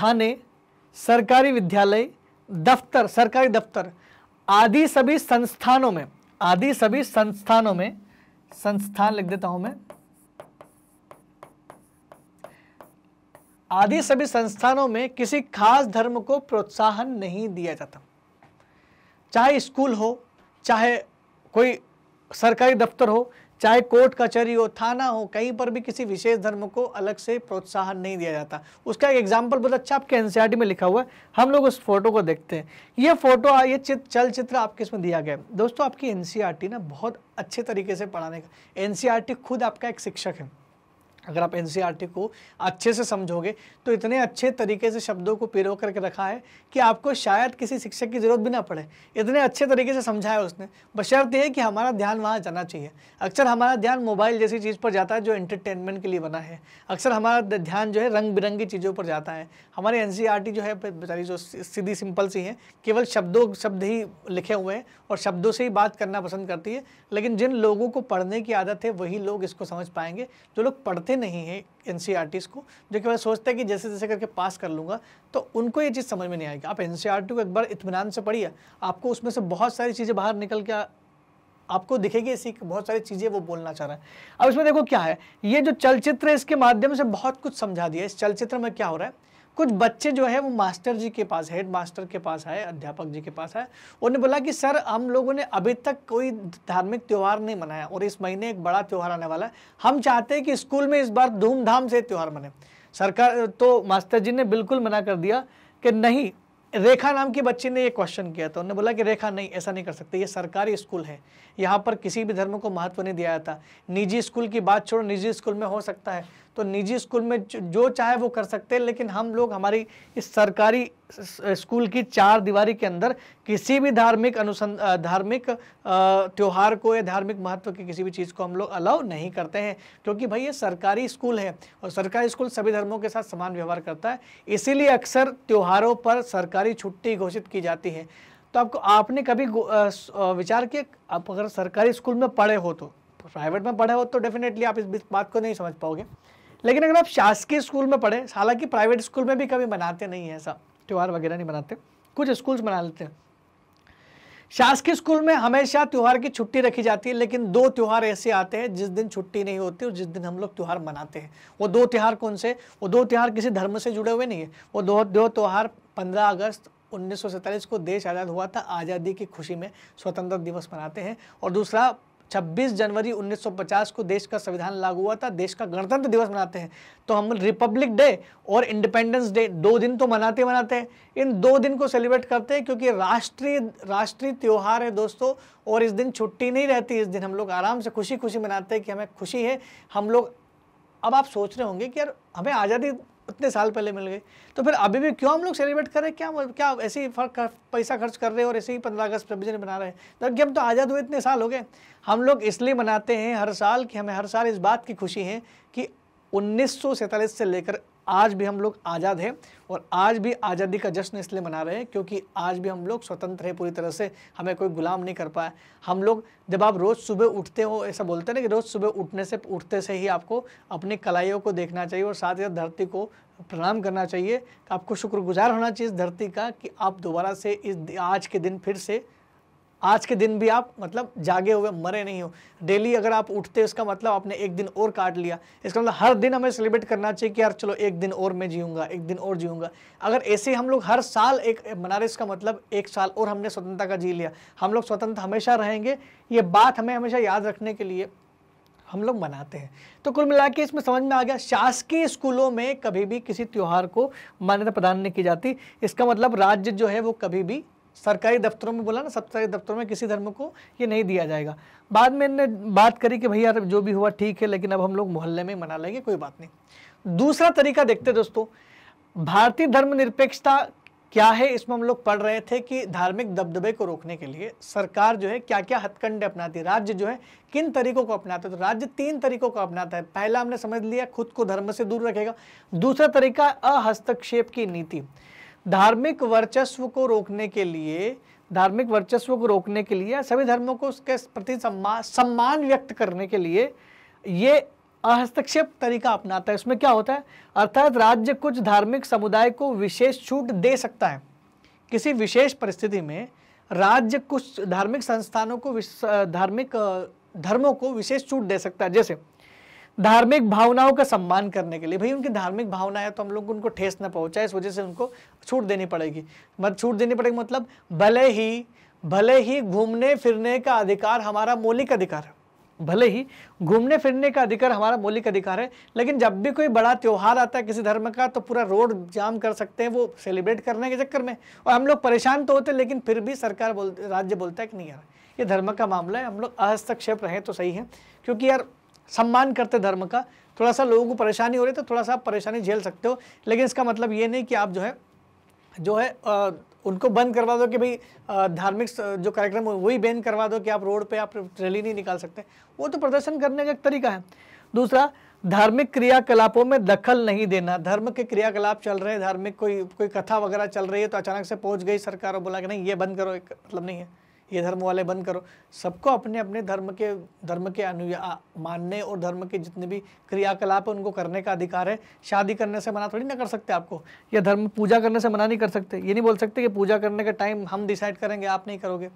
थाने सरकारी विद्यालय दफ्तर सरकारी दफ्तर आदि सभी संस्थानों में आदि सभी संस्थानों में संस्थान लिख देता हूं मैं आदि सभी संस्थानों में किसी खास धर्म को प्रोत्साहन नहीं दिया जाता चाहे स्कूल हो चाहे कोई सरकारी दफ्तर हो चाहे कोर्ट कचहरी हो थाना हो कहीं पर भी किसी विशेष धर्म को अलग से प्रोत्साहन नहीं दिया जाता उसका एक एग्जाम्पल मतलब बहुत अच्छा आपके एनसीईआरटी e में लिखा हुआ है हम लोग उस फोटो को देखते हैं ये फोटो ये चित्र चलचित्र आपके इसमें दिया गया है दोस्तों आपकी एनसीईआरटी e ना बहुत अच्छे तरीके से पढ़ाने का एनसीईआरटी e खुद आपका एक शिक्षक है अगर आप एन e को अच्छे से समझोगे तो इतने अच्छे तरीके से शब्दों को पिरो करके रखा है कि आपको शायद किसी शिक्षक की ज़रूरत भी ना पड़े इतने अच्छे तरीके से समझाया उसने बशर्त है कि हमारा ध्यान वहाँ जाना चाहिए अक्सर हमारा ध्यान मोबाइल जैसी चीज़ पर जाता है जो एंटरटेनमेंट के लिए बना है अक्सर हमारा ध्यान जो है रंग बिरंगी चीज़ों पर जाता है हमारे एन e जो है बेचारी जो सीधी सिंपल सी है केवल शब्दों शब्द ही लिखे हुए हैं और शब्दों से ही बात करना पसंद करती है लेकिन जिन लोगों को पढ़ने की आदत है वही लोग इसको समझ पाएंगे जो लोग पढ़ते आते नहीं हैं एन सी e को जो कि वह सोचते हैं कि जैसे जैसे करके पास कर लूँगा तो उनको ये चीज़ समझ में नहीं आएगी आप एन e को एक बार इतमान से पढ़िए आपको उसमें से बहुत सारी चीज़ें बाहर निकल के आपको दिखेगी ऐसी बहुत सारी चीज़ें वो बोलना चाह रहा है अब इसमें देखो क्या है ये जो चलचित्र है इसके माध्यम से बहुत कुछ समझा दिया इस चलचित्र में क्या हो रहा है कुछ बच्चे जो है वो मास्टर जी के पास हेड मास्टर के पास आए अध्यापक जी के पास आए उन्होंने बोला कि सर हम लोगों ने अभी तक कोई धार्मिक त्यौहार नहीं मनाया और इस महीने एक बड़ा त्यौहार आने वाला है हम चाहते हैं कि स्कूल में इस बार धूमधाम से त्यौहार मने सरकार तो मास्टर जी ने बिल्कुल मना कर दिया कि नहीं रेखा नाम की बच्ची ने ये क्वेश्चन किया था उन्होंने बोला कि रेखा नहीं ऐसा नहीं कर सकते ये सरकारी स्कूल है यहाँ पर किसी भी धर्म को महत्व नहीं दिया जाता निजी स्कूल की बात छोड़ो निजी स्कूल में हो सकता है तो निजी स्कूल में जो चाहे वो कर सकते हैं लेकिन हम लोग हमारी इस सरकारी स्कूल की चार दीवारी के अंदर किसी भी धार्मिक अनुसं धार्मिक त्यौहार को या धार्मिक महत्व की किसी भी चीज़ को हम लोग अलाउ नहीं करते हैं क्योंकि भाई ये सरकारी स्कूल है और सरकारी स्कूल सभी धर्मों के साथ समान व्यवहार करता है इसीलिए अक्सर त्यौहारों पर सरकारी छुट्टी घोषित की जाती है तो आपको आपने कभी विचार किया आप अगर सरकारी स्कूल में पढ़े हो तो प्राइवेट में पढ़े हो तो डेफिनेटली आप इस बात को नहीं समझ पाओगे लेकिन अगर आप शासकीय स्कूल में पढ़े हालांकि प्राइवेट स्कूल में भी कभी मनाते नहीं है ऐसा त्यौहार वगैरह नहीं मनाते कुछ स्कूल्स मना लेते हैं शासकीय स्कूल में हमेशा त्यौहार की छुट्टी रखी जाती है लेकिन दो त्यौहार ऐसे आते हैं जिस दिन छुट्टी नहीं होती और जिस दिन हम लोग त्यौहार मनाते हैं वो दो त्यौहार कौन से वो दो त्यौहार किसी धर्म से जुड़े हुए नहीं है वो दो दो त्यौहार पंद्रह अगस्त उन्नीस को देश आज़ाद हुआ था आज़ादी की खुशी में स्वतंत्रता दिवस मनाते हैं और दूसरा 26 जनवरी 1950 को देश का संविधान लागू हुआ था देश का गणतंत्र दिवस मनाते हैं तो हम रिपब्लिक डे और इंडिपेंडेंस डे दो दिन तो मनाते मनाते हैं इन दो दिन को सेलिब्रेट करते हैं क्योंकि राष्ट्रीय राष्ट्रीय त्यौहार है दोस्तों और इस दिन छुट्टी नहीं रहती इस दिन हम लोग आराम से खुशी खुशी मनाते हैं कि हमें खुशी है हम लोग अब आप सोच रहे होंगे कि यार हमें आज़ादी उतने साल पहले मिल गए तो फिर अभी भी क्यों हम लोग सेलिब्रेट कर रहे हैं क्या क्या ऐसे ही फर्क पैसा खर्च कर रहे हैं और ऐसे ही पंद्रह अगस्त प्रोविजन बना रहे हैं जबकि तो हम तो आज़ाद हुए इतने साल हो गए हम लोग इसलिए मनाते हैं हर साल कि हमें हर साल इस बात की खुशी है कि उन्नीस से लेकर आज भी हम लोग आज़ाद हैं और आज भी आज़ादी का जश्न इसलिए मना रहे हैं क्योंकि आज भी हम लोग स्वतंत्र हैं पूरी तरह से हमें कोई गुलाम नहीं कर पाया हम लोग जब आप रोज़ सुबह उठते हो ऐसा बोलते हैं ना कि रोज़ सुबह उठने से उठते से ही आपको अपनी कलाइयों को देखना चाहिए और साथ ही साथ धरती को प्रणाम करना चाहिए आपको शुक्रगुजार होना चाहिए इस धरती का कि आप दोबारा से इस आज के दिन फिर से आज के दिन भी आप मतलब जागे हुए मरे नहीं हो डेली अगर आप उठते हो इसका मतलब आपने एक दिन और काट लिया इसका मतलब हर दिन हमें सेलिब्रेट करना चाहिए कि यार चलो एक दिन और मैं जीऊँगा एक दिन और जीऊँगा अगर ऐसे हम लोग हर साल एक मना रहे इसका मतलब एक साल और हमने स्वतंत्रता का जी लिया हम लोग स्वतंत्र हमेशा रहेंगे ये बात हमें हमेशा याद रखने के लिए हम लोग मनाते हैं तो कुल मिला के इसमें समझ में आ गया शासकीय स्कूलों में कभी भी किसी त्यौहार को मान्यता प्रदान नहीं की जाती इसका मतलब राज्य जो है वो कभी भी सरकारी दफ्तरों में बोला ना सरकारी दफ्तरों में किसी धर्म को ये नहीं दिया जाएगा बाद में इनने बात करी कि भैया जो भी हुआ ठीक है लेकिन अब हम लोग मोहल्ले में मना लेंगे कोई बात नहीं दूसरा तरीका देखते दोस्तों भारतीय निरपेक्षता क्या है इसमें हम लोग पढ़ रहे थे कि धार्मिक दबदबे को रोकने के लिए सरकार जो है क्या क्या हथकंडे अपनाती है राज्य जो है किन तरीकों को अपनाता है तो राज्य तीन तरीकों को अपनाता है पहला हमने समझ लिया खुद को धर्म से दूर रखेगा दूसरा तरीका अहस्तक्षेप की नीति धार्मिक वर्चस्व को रोकने के लिए धार्मिक वर्चस्व को रोकने के लिए सभी धर्मों को उसके प्रति सम्मान सम्मान व्यक्त करने के लिए ये हस्तक्षेप तरीका अपनाता है इसमें क्या होता है अर्थात राज्य कुछ धार्मिक समुदाय को विशेष छूट दे सकता है किसी विशेष परिस्थिति में राज्य कुछ धार्मिक संस्थानों को धार्मिक धर्मों को विशेष छूट दे सकता है जैसे धार्मिक भावनाओं का सम्मान करने के लिए भाई उनकी धार्मिक भावना है तो हम लोग उनको ठेस ना पहुंचाए इस वजह से उनको छूट देनी पड़ेगी मत छूट देनी पड़ेगी मतलब भले ही भले ही घूमने फिरने का अधिकार हमारा मौलिक अधिकार है भले ही घूमने फिरने का अधिकार हमारा मौलिक अधिकार है लेकिन जब भी कोई बड़ा त्यौहार आता है किसी धर्म का तो पूरा रोड जाम कर सकते हैं वो सेलिब्रेट करने के चक्कर में और हम लोग परेशान तो होते हैं लेकिन फिर भी सरकार बोल राज्य बोलता है कि नहीं यार ये धर्म का मामला है हम लोग हस्तक्षेप रहें तो सही है क्योंकि यार सम्मान करते धर्म का थोड़ा सा लोगों को परेशानी हो रही तो थोड़ा सा आप परेशानी झेल सकते हो लेकिन इसका मतलब ये नहीं कि आप जो है जो है आ, उनको बंद करवा दो कि भाई धार्मिक जो कार्यक्रम है वही बैन करवा दो कि आप रोड पे आप रैली नहीं निकाल सकते वो तो प्रदर्शन करने का एक तरीका है दूसरा धार्मिक क्रियाकलापों में दखल नहीं देना धर्म के क्रियाकलाप चल रहे हैं धार्मिक कोई कोई कथा वगैरह चल रही है तो अचानक से पहुंच गई सरकार और बोला कि नहीं ये बंद करो एक मतलब नहीं है ये धर्म वाले बंद करो सबको अपने अपने धर्म के धर्म के अनुया मानने और धर्म के जितने भी क्रियाकलाप है उनको करने का अधिकार है शादी करने से मना थोड़ी ना कर सकते आपको या धर्म पूजा करने से मना नहीं कर सकते ये नहीं बोल सकते कि पूजा करने का टाइम हम डिसाइड करेंगे आप नहीं करोगे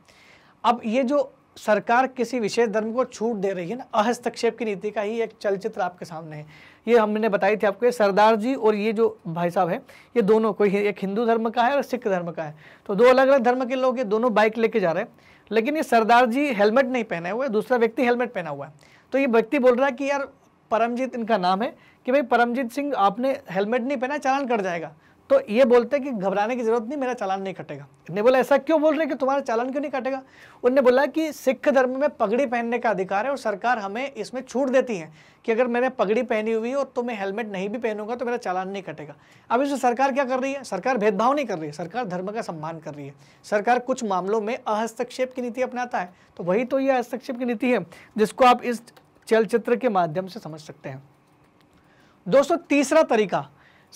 अब ये जो सरकार किसी विशेष धर्म को छूट दे रही है ना अहस्तक्षेप की नीति का ही एक चलचित्र आपके सामने है ये हमने बताई थी आपको सरदार जी और ये जो भाई साहब है ये दोनों कोई एक हिंदू धर्म का है और सिख धर्म का है तो दो अलग अलग धर्म के लोग ये दोनों बाइक लेके जा रहे हैं लेकिन ये सरदार जी हेलमेट नहीं पहने हुए दूसरा व्यक्ति हेलमेट पहना हुआ है तो ये व्यक्ति बोल रहा है कि यार परमजीत इनका नाम है कि भाई परमजीत सिंह आपने हेलमेट नहीं पहना चालान कट जाएगा तो ये बोलते हैं कि घबराने की जरूरत नहीं मेरा चालान नहीं कटेगा ने बोला ऐसा क्यों बोल रहे कि तुम्हारा चालान क्यों नहीं कटेगा उनने बोला कि सिख धर्म में पगड़ी पहनने का अधिकार है और सरकार हमें इसमें छूट देती है कि अगर मैंने पगड़ी पहनी हुई और तो मैं हेलमेट नहीं भी पहनूंगा तो मेरा चालान नहीं कटेगा अब इसमें सरकार क्या कर रही है सरकार भेदभाव नहीं कर रही है सरकार धर्म का सम्मान कर रही है सरकार कुछ मामलों में अहस्तक्षेप की नीति अपनाता है तो वही तो ये हस्तक्षेप की नीति है जिसको आप इस चलचित्र के माध्यम से समझ सकते हैं दोस्तों तीसरा तरीका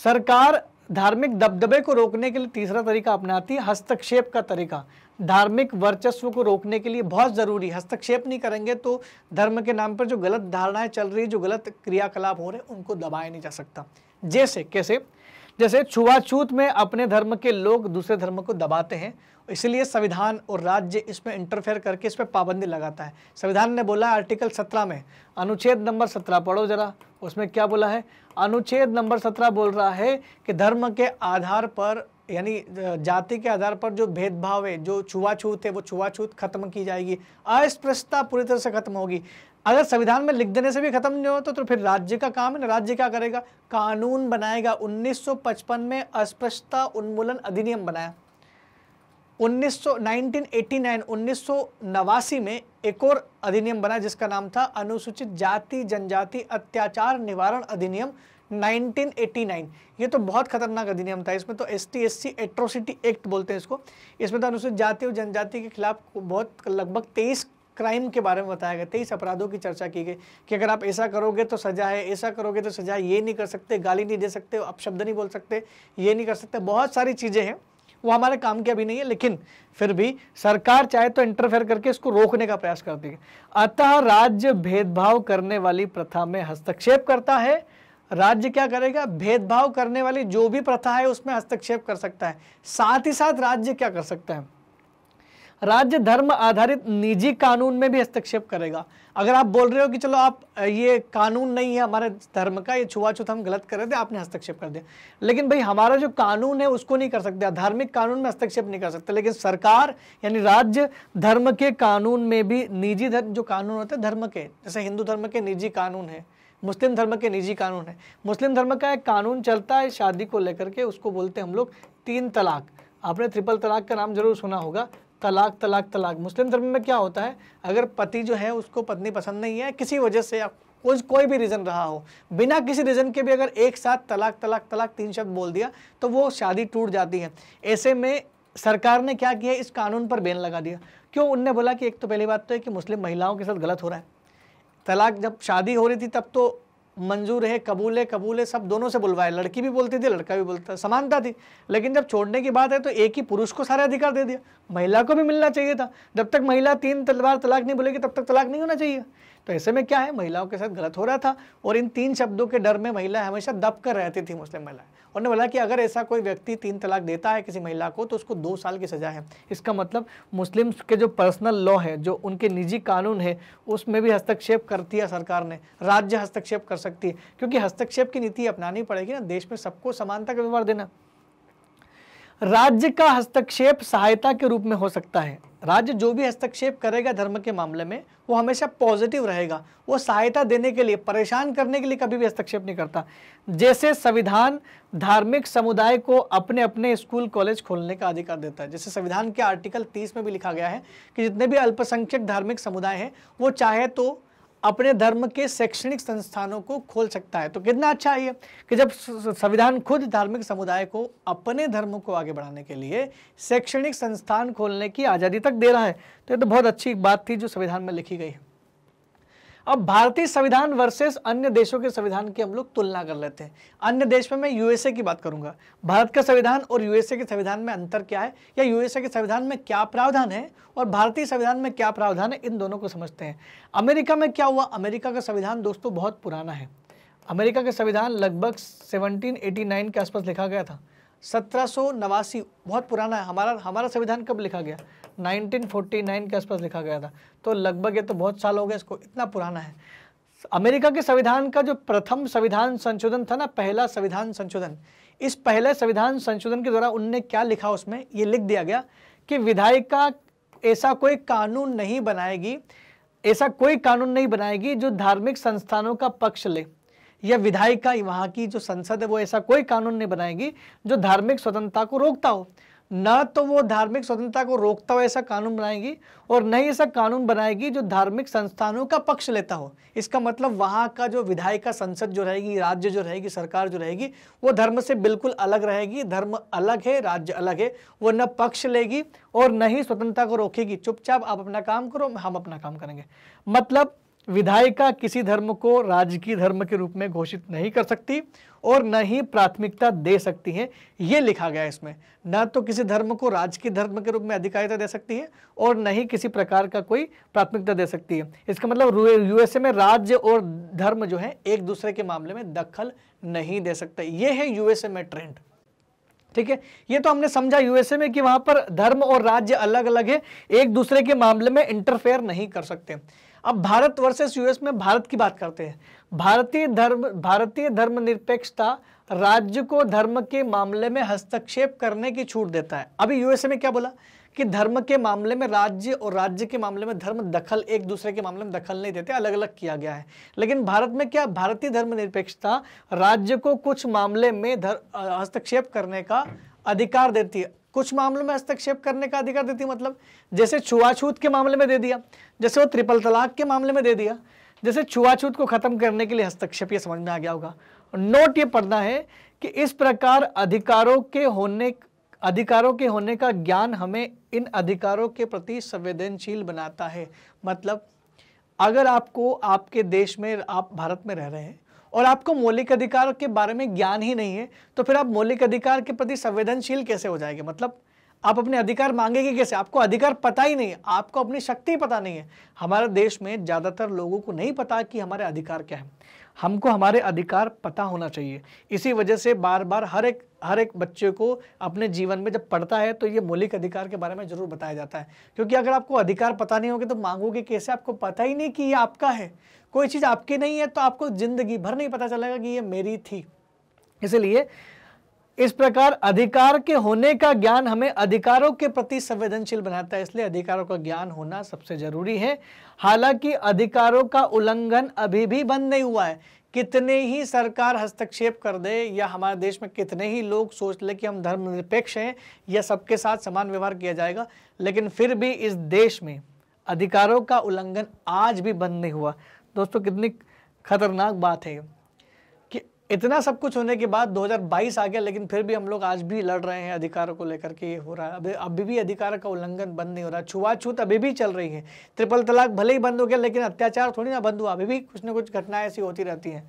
सरकार धार्मिक दबदबे को रोकने के लिए तीसरा तरीका अपनाती है हस्तक्षेप का तरीका धार्मिक वर्चस्व को रोकने के लिए बहुत ज़रूरी हस्तक्षेप नहीं करेंगे तो धर्म के नाम पर जो गलत धारणाएं चल रही है जो गलत क्रियाकलाप हो रहे हैं उनको दबाया नहीं जा सकता जैसे कैसे जैसे छुआछूत में अपने धर्म के लोग दूसरे धर्म को दबाते हैं इसलिए संविधान और राज्य इसमें इंटरफेयर करके इस पर पाबंदी लगाता है संविधान ने बोला आर्टिकल सत्रह में अनुच्छेद नंबर सत्रह पढ़ो जरा उसमें क्या बोला है अनुच्छेद नंबर सत्रह बोल रहा है कि धर्म के आधार पर यानी जाति के आधार पर जो भेदभाव है जो छुआछूत है वो छुआछूत खत्म की जाएगी अस्पृश्यता पूरी तरह से खत्म होगी अगर संविधान में लिख देने से भी खत्म नहीं हो तो, तो फिर राज्य का काम है ना राज्य क्या करेगा कानून बनाएगा 1955 में अस्पृश्यता उन्मूलन अधिनियम बनाया उन्नीस सौ में एक और अधिनियम बना जिसका नाम था अनुसूचित जाति जनजाति अत्याचार निवारण अधिनियम 1989 ये तो बहुत खतरनाक अधिनियम था इसमें तो S T S C atrocity act बोलते हैं इसको इसमें तो अनुसूचित जाति और जनजाति के खिलाफ बहुत लगभग तेईस क्राइम के बारे में बताया गया तेईस अपराधों की चर्चा की गई कि अगर आप ऐसा करोगे तो सजा है ऐसा करोगे तो सजा ये नहीं कर सकते गाली नहीं दे सकते अपशब्द नहीं बोल सकते ये नहीं कर सकते बहुत सारी चीज़ें हैं वो हमारे काम के अभी नहीं है लेकिन फिर भी सरकार चाहे तो इंटरफेयर करके इसको रोकने का प्रयास करती है अतः राज्य भेदभाव करने वाली प्रथा में हस्तक्षेप करता है राज्य क्या करेगा भेदभाव करने वाली जो भी प्रथा है उसमें हस्तक्षेप कर सकता है साथ ही साथ राज्य क्या कर सकता है राज्य धर्म आधारित निजी कानून में भी हस्तक्षेप करेगा अगर आप बोल रहे हो कि चलो आप ये कानून नहीं है हमारे धर्म का ये छुआछूत हम गलत कर रहे थे आपने हस्तक्षेप कर दिया लेकिन भाई हमारा जो कानून है उसको नहीं कर सकते धार्मिक कानून में हस्तक्षेप नहीं कर सकते लेकिन सरकार यानी राज्य धर्म के कानून में भी निजी धर्म जो कानून होते हैं धर्म के जैसे हिंदू धर्म के निजी कानून है मुस्लिम धर्म के निजी कानून है मुस्लिम धर्म का एक कानून चलता है शादी को लेकर के उसको बोलते हैं हम लोग तीन तलाक आपने ट्रिपल तलाक का नाम जरूर सुना होगा तलाक तलाक तलाक मुस्लिम धर्म में क्या होता है अगर पति जो है उसको पत्नी पसंद नहीं है किसी वजह से या कोई कोई भी रीज़न रहा हो बिना किसी रीज़न के भी अगर एक साथ तलाक तलाक तलाक तीन शब्द बोल दिया तो वो शादी टूट जाती है ऐसे में सरकार ने क्या किया इस कानून पर बैन लगा दिया क्यों उनने बोला कि एक तो पहली बात तो है कि मुस्लिम महिलाओं के साथ गलत हो रहा है तलाक जब शादी हो रही थी तब तो मंजूर है कबूल है कबूल है सब दोनों से बुलवाए लड़की भी बोलती थी लड़का भी बोलता समानता थी लेकिन जब छोड़ने की बात है तो एक ही पुरुष को सारे अधिकार दे दिया महिला को भी मिलना चाहिए था जब तक महिला तीन तलवार तलाक नहीं बोलेगी तब तक तलाक नहीं होना चाहिए तो ऐसे में क्या है महिलाओं के साथ गलत हो रहा था और इन तीन शब्दों के डर में महिला हमेशा दब कर रहती थी मुस्लिम महिलाएं उन्होंने बोला कि अगर ऐसा कोई व्यक्ति तीन तलाक देता है किसी महिला को तो उसको दो साल की सज़ा है इसका मतलब मुस्लिम्स के जो पर्सनल लॉ है जो उनके निजी कानून है उसमें भी हस्तक्षेप करती है सरकार ने राज्य हस्तक्षेप कर सकती है क्योंकि हस्तक्षेप की नीति अपनानी पड़ेगी ना देश में सबको समानता का व्यवहार देना राज्य का हस्तक्षेप सहायता के रूप में हो सकता है राज्य जो भी हस्तक्षेप करेगा धर्म के मामले में वो हमेशा पॉजिटिव रहेगा वो सहायता देने के लिए परेशान करने के लिए कभी भी हस्तक्षेप नहीं करता जैसे संविधान धार्मिक समुदाय को अपने अपने स्कूल कॉलेज खोलने का अधिकार देता है जैसे संविधान के आर्टिकल 30 में भी लिखा गया है कि जितने भी अल्पसंख्यक धार्मिक समुदाय हैं वो चाहे तो अपने धर्म के शैक्षणिक संस्थानों को खोल सकता है तो कितना अच्छा है कि जब संविधान खुद धार्मिक समुदाय को अपने धर्म को आगे बढ़ाने के लिए शैक्षणिक संस्थान खोलने की आज़ादी तक दे रहा है तो ये तो बहुत अच्छी बात थी जो संविधान में लिखी गई है अब भारतीय संविधान वर्सेस अन्य देशों के संविधान की हम लोग तुलना कर लेते हैं अन्य देश में मैं यूएसए की बात करूंगा भारत का संविधान और यूएसए के संविधान में अंतर क्या है या यूएसए के संविधान में क्या प्रावधान है और भारतीय संविधान में क्या प्रावधान है इन दोनों को समझते हैं अमेरिका में क्या हुआ अमेरिका का संविधान दोस्तों बहुत पुराना है अमेरिका का संविधान लगभग सेवनटीन के आसपास लिखा गया था सत्रह बहुत पुराना है हमारा हमारा संविधान कब लिखा गया 1949 के आसपास लिखा गया था तो लगभग ये तो बहुत साल हो गए इसको इतना पुराना है अमेरिका के संविधान का जो प्रथम संविधान संशोधन था ना पहला संविधान संशोधन इस पहले संविधान संशोधन के द्वारा उनने क्या लिखा उसमें ये लिख दिया गया कि विधायिका ऐसा कोई कानून नहीं बनाएगी ऐसा कोई कानून नहीं बनाएगी जो धार्मिक संस्थानों का पक्ष ले या विधायिका वहाँ की जो संसद है वो ऐसा कोई कानून नहीं बनाएगी जो धार्मिक स्वतंत्रता को रोकता हो ना तो वो धार्मिक स्वतंत्रता को रोकता हुआ ऐसा कानून बनाएगी और न ही ऐसा कानून बनाएगी जो धार्मिक संस्थानों का पक्ष लेता हो इसका मतलब वहाँ का जो विधायिका संसद जो रहेगी राज्य जो रहेगी सरकार जो रहेगी वो धर्म से बिल्कुल अलग रहेगी धर्म अलग है राज्य अलग है वो न पक्ष लेगी और न ही स्वतंत्रता को रोकेगी चुपचाप आप अपना काम करो हम अपना काम करेंगे मतलब विधायिका किसी धर्म को राजकीय धर्म के रूप में घोषित नहीं कर सकती और न ही प्राथमिकता दे सकती है ये लिखा गया है इसमें न तो किसी धर्म को राजकीय धर्म के रूप में अधिकारिता दे सकती है और न ही किसी प्रकार का कोई प्राथमिकता दे सकती है इसका मतलब यूएसए में राज्य और धर्म जो है एक दूसरे के मामले में दखल नहीं दे सकते ये है यूएसए में ट्रेंड ठीक है ये तो हमने समझा यूएसए में कि वहां पर धर्म और राज्य अलग अलग है एक दूसरे के मामले में इंटरफेयर नहीं कर सकते अब भारत वर्सेस यूएस में भारत की बात करते हैं भारतीय धर्म भारतीय धर्मनिरपेक्षता राज्य को धर्म के मामले में हस्तक्षेप करने की छूट देता है अभी यूएसए में क्या बोला कि धर्म के मामले में राज्य और राज्य के मामले में धर्म दखल एक दूसरे के मामले में दखल नहीं देते अलग अलग किया गया है लेकिन भारत में क्या भारतीय धर्मनिरपेक्षता राज्य को कुछ मामले में हस्तक्षेप करने का अधिकार देती है कुछ मामलों में हस्तक्षेप करने का अधिकार देती मतलब जैसे छुआछूत के मामले में दे दिया जैसे वो ट्रिपल तलाक के मामले में दे दिया जैसे छुआछूत को खत्म करने के लिए हस्तक्षेप ये समझ में आ गया होगा नोट ये पढ़ना है कि इस प्रकार अधिकारों के होने अधिकारों के होने का ज्ञान हमें इन अधिकारों के प्रति संवेदनशील बनाता है मतलब अगर आपको आपके देश में आप भारत में रह रहे हैं और आपको मौलिक अधिकार के बारे में ज्ञान ही नहीं है तो फिर आप मौलिक अधिकार के प्रति संवेदनशील कैसे हो जाएंगे मतलब आप अपने अधिकार मांगेंगे कैसे आपको अधिकार पता ही नहीं है आपको अपनी शक्ति पता नहीं है हमारे देश में ज़्यादातर लोगों को नहीं पता कि हमारे अधिकार क्या है हमको हमारे अधिकार पता होना चाहिए इसी वजह से बार बार हर एक हर एक बच्चे को अपने जीवन में जब पढ़ता है तो ये मौलिक अधिकार के बारे में ज़रूर बताया जाता है क्योंकि अगर आपको अधिकार पता नहीं होगा तो मांगोगे कैसे आपको पता ही नहीं कि ये आपका है कोई चीज़ आपकी नहीं है तो आपको ज़िंदगी भर नहीं पता चलेगा कि ये मेरी थी इसलिए इस प्रकार अधिकार के होने का ज्ञान हमें अधिकारों के प्रति संवेदनशील बनाता है इसलिए अधिकारों का ज्ञान होना सबसे जरूरी है हालांकि अधिकारों का उल्लंघन अभी भी बंद नहीं हुआ है कितने ही सरकार हस्तक्षेप कर दे या हमारे देश में कितने ही लोग सोच ले कि हम धर्मनिरपेक्ष हैं या सबके साथ समान व्यवहार किया जाएगा लेकिन फिर भी इस देश में अधिकारों का उल्लंघन आज भी बंद नहीं हुआ दोस्तों कितनी खतरनाक बात है कि इतना सब कुछ होने के बाद 2022 आ गया लेकिन फिर भी हम लोग आज भी लड़ रहे हैं अधिकारों को लेकर के ये हो रहा है अभी अभी भी अधिकार का उल्लंघन बंद नहीं हो रहा छुआछूत अभी भी चल रही है ट्रिपल तलाक भले ही बंद हो गया लेकिन अत्याचार थोड़ी ना बंद हुआ अभी भी कुछ ना कुछ घटनाएं ऐसी होती रहती हैं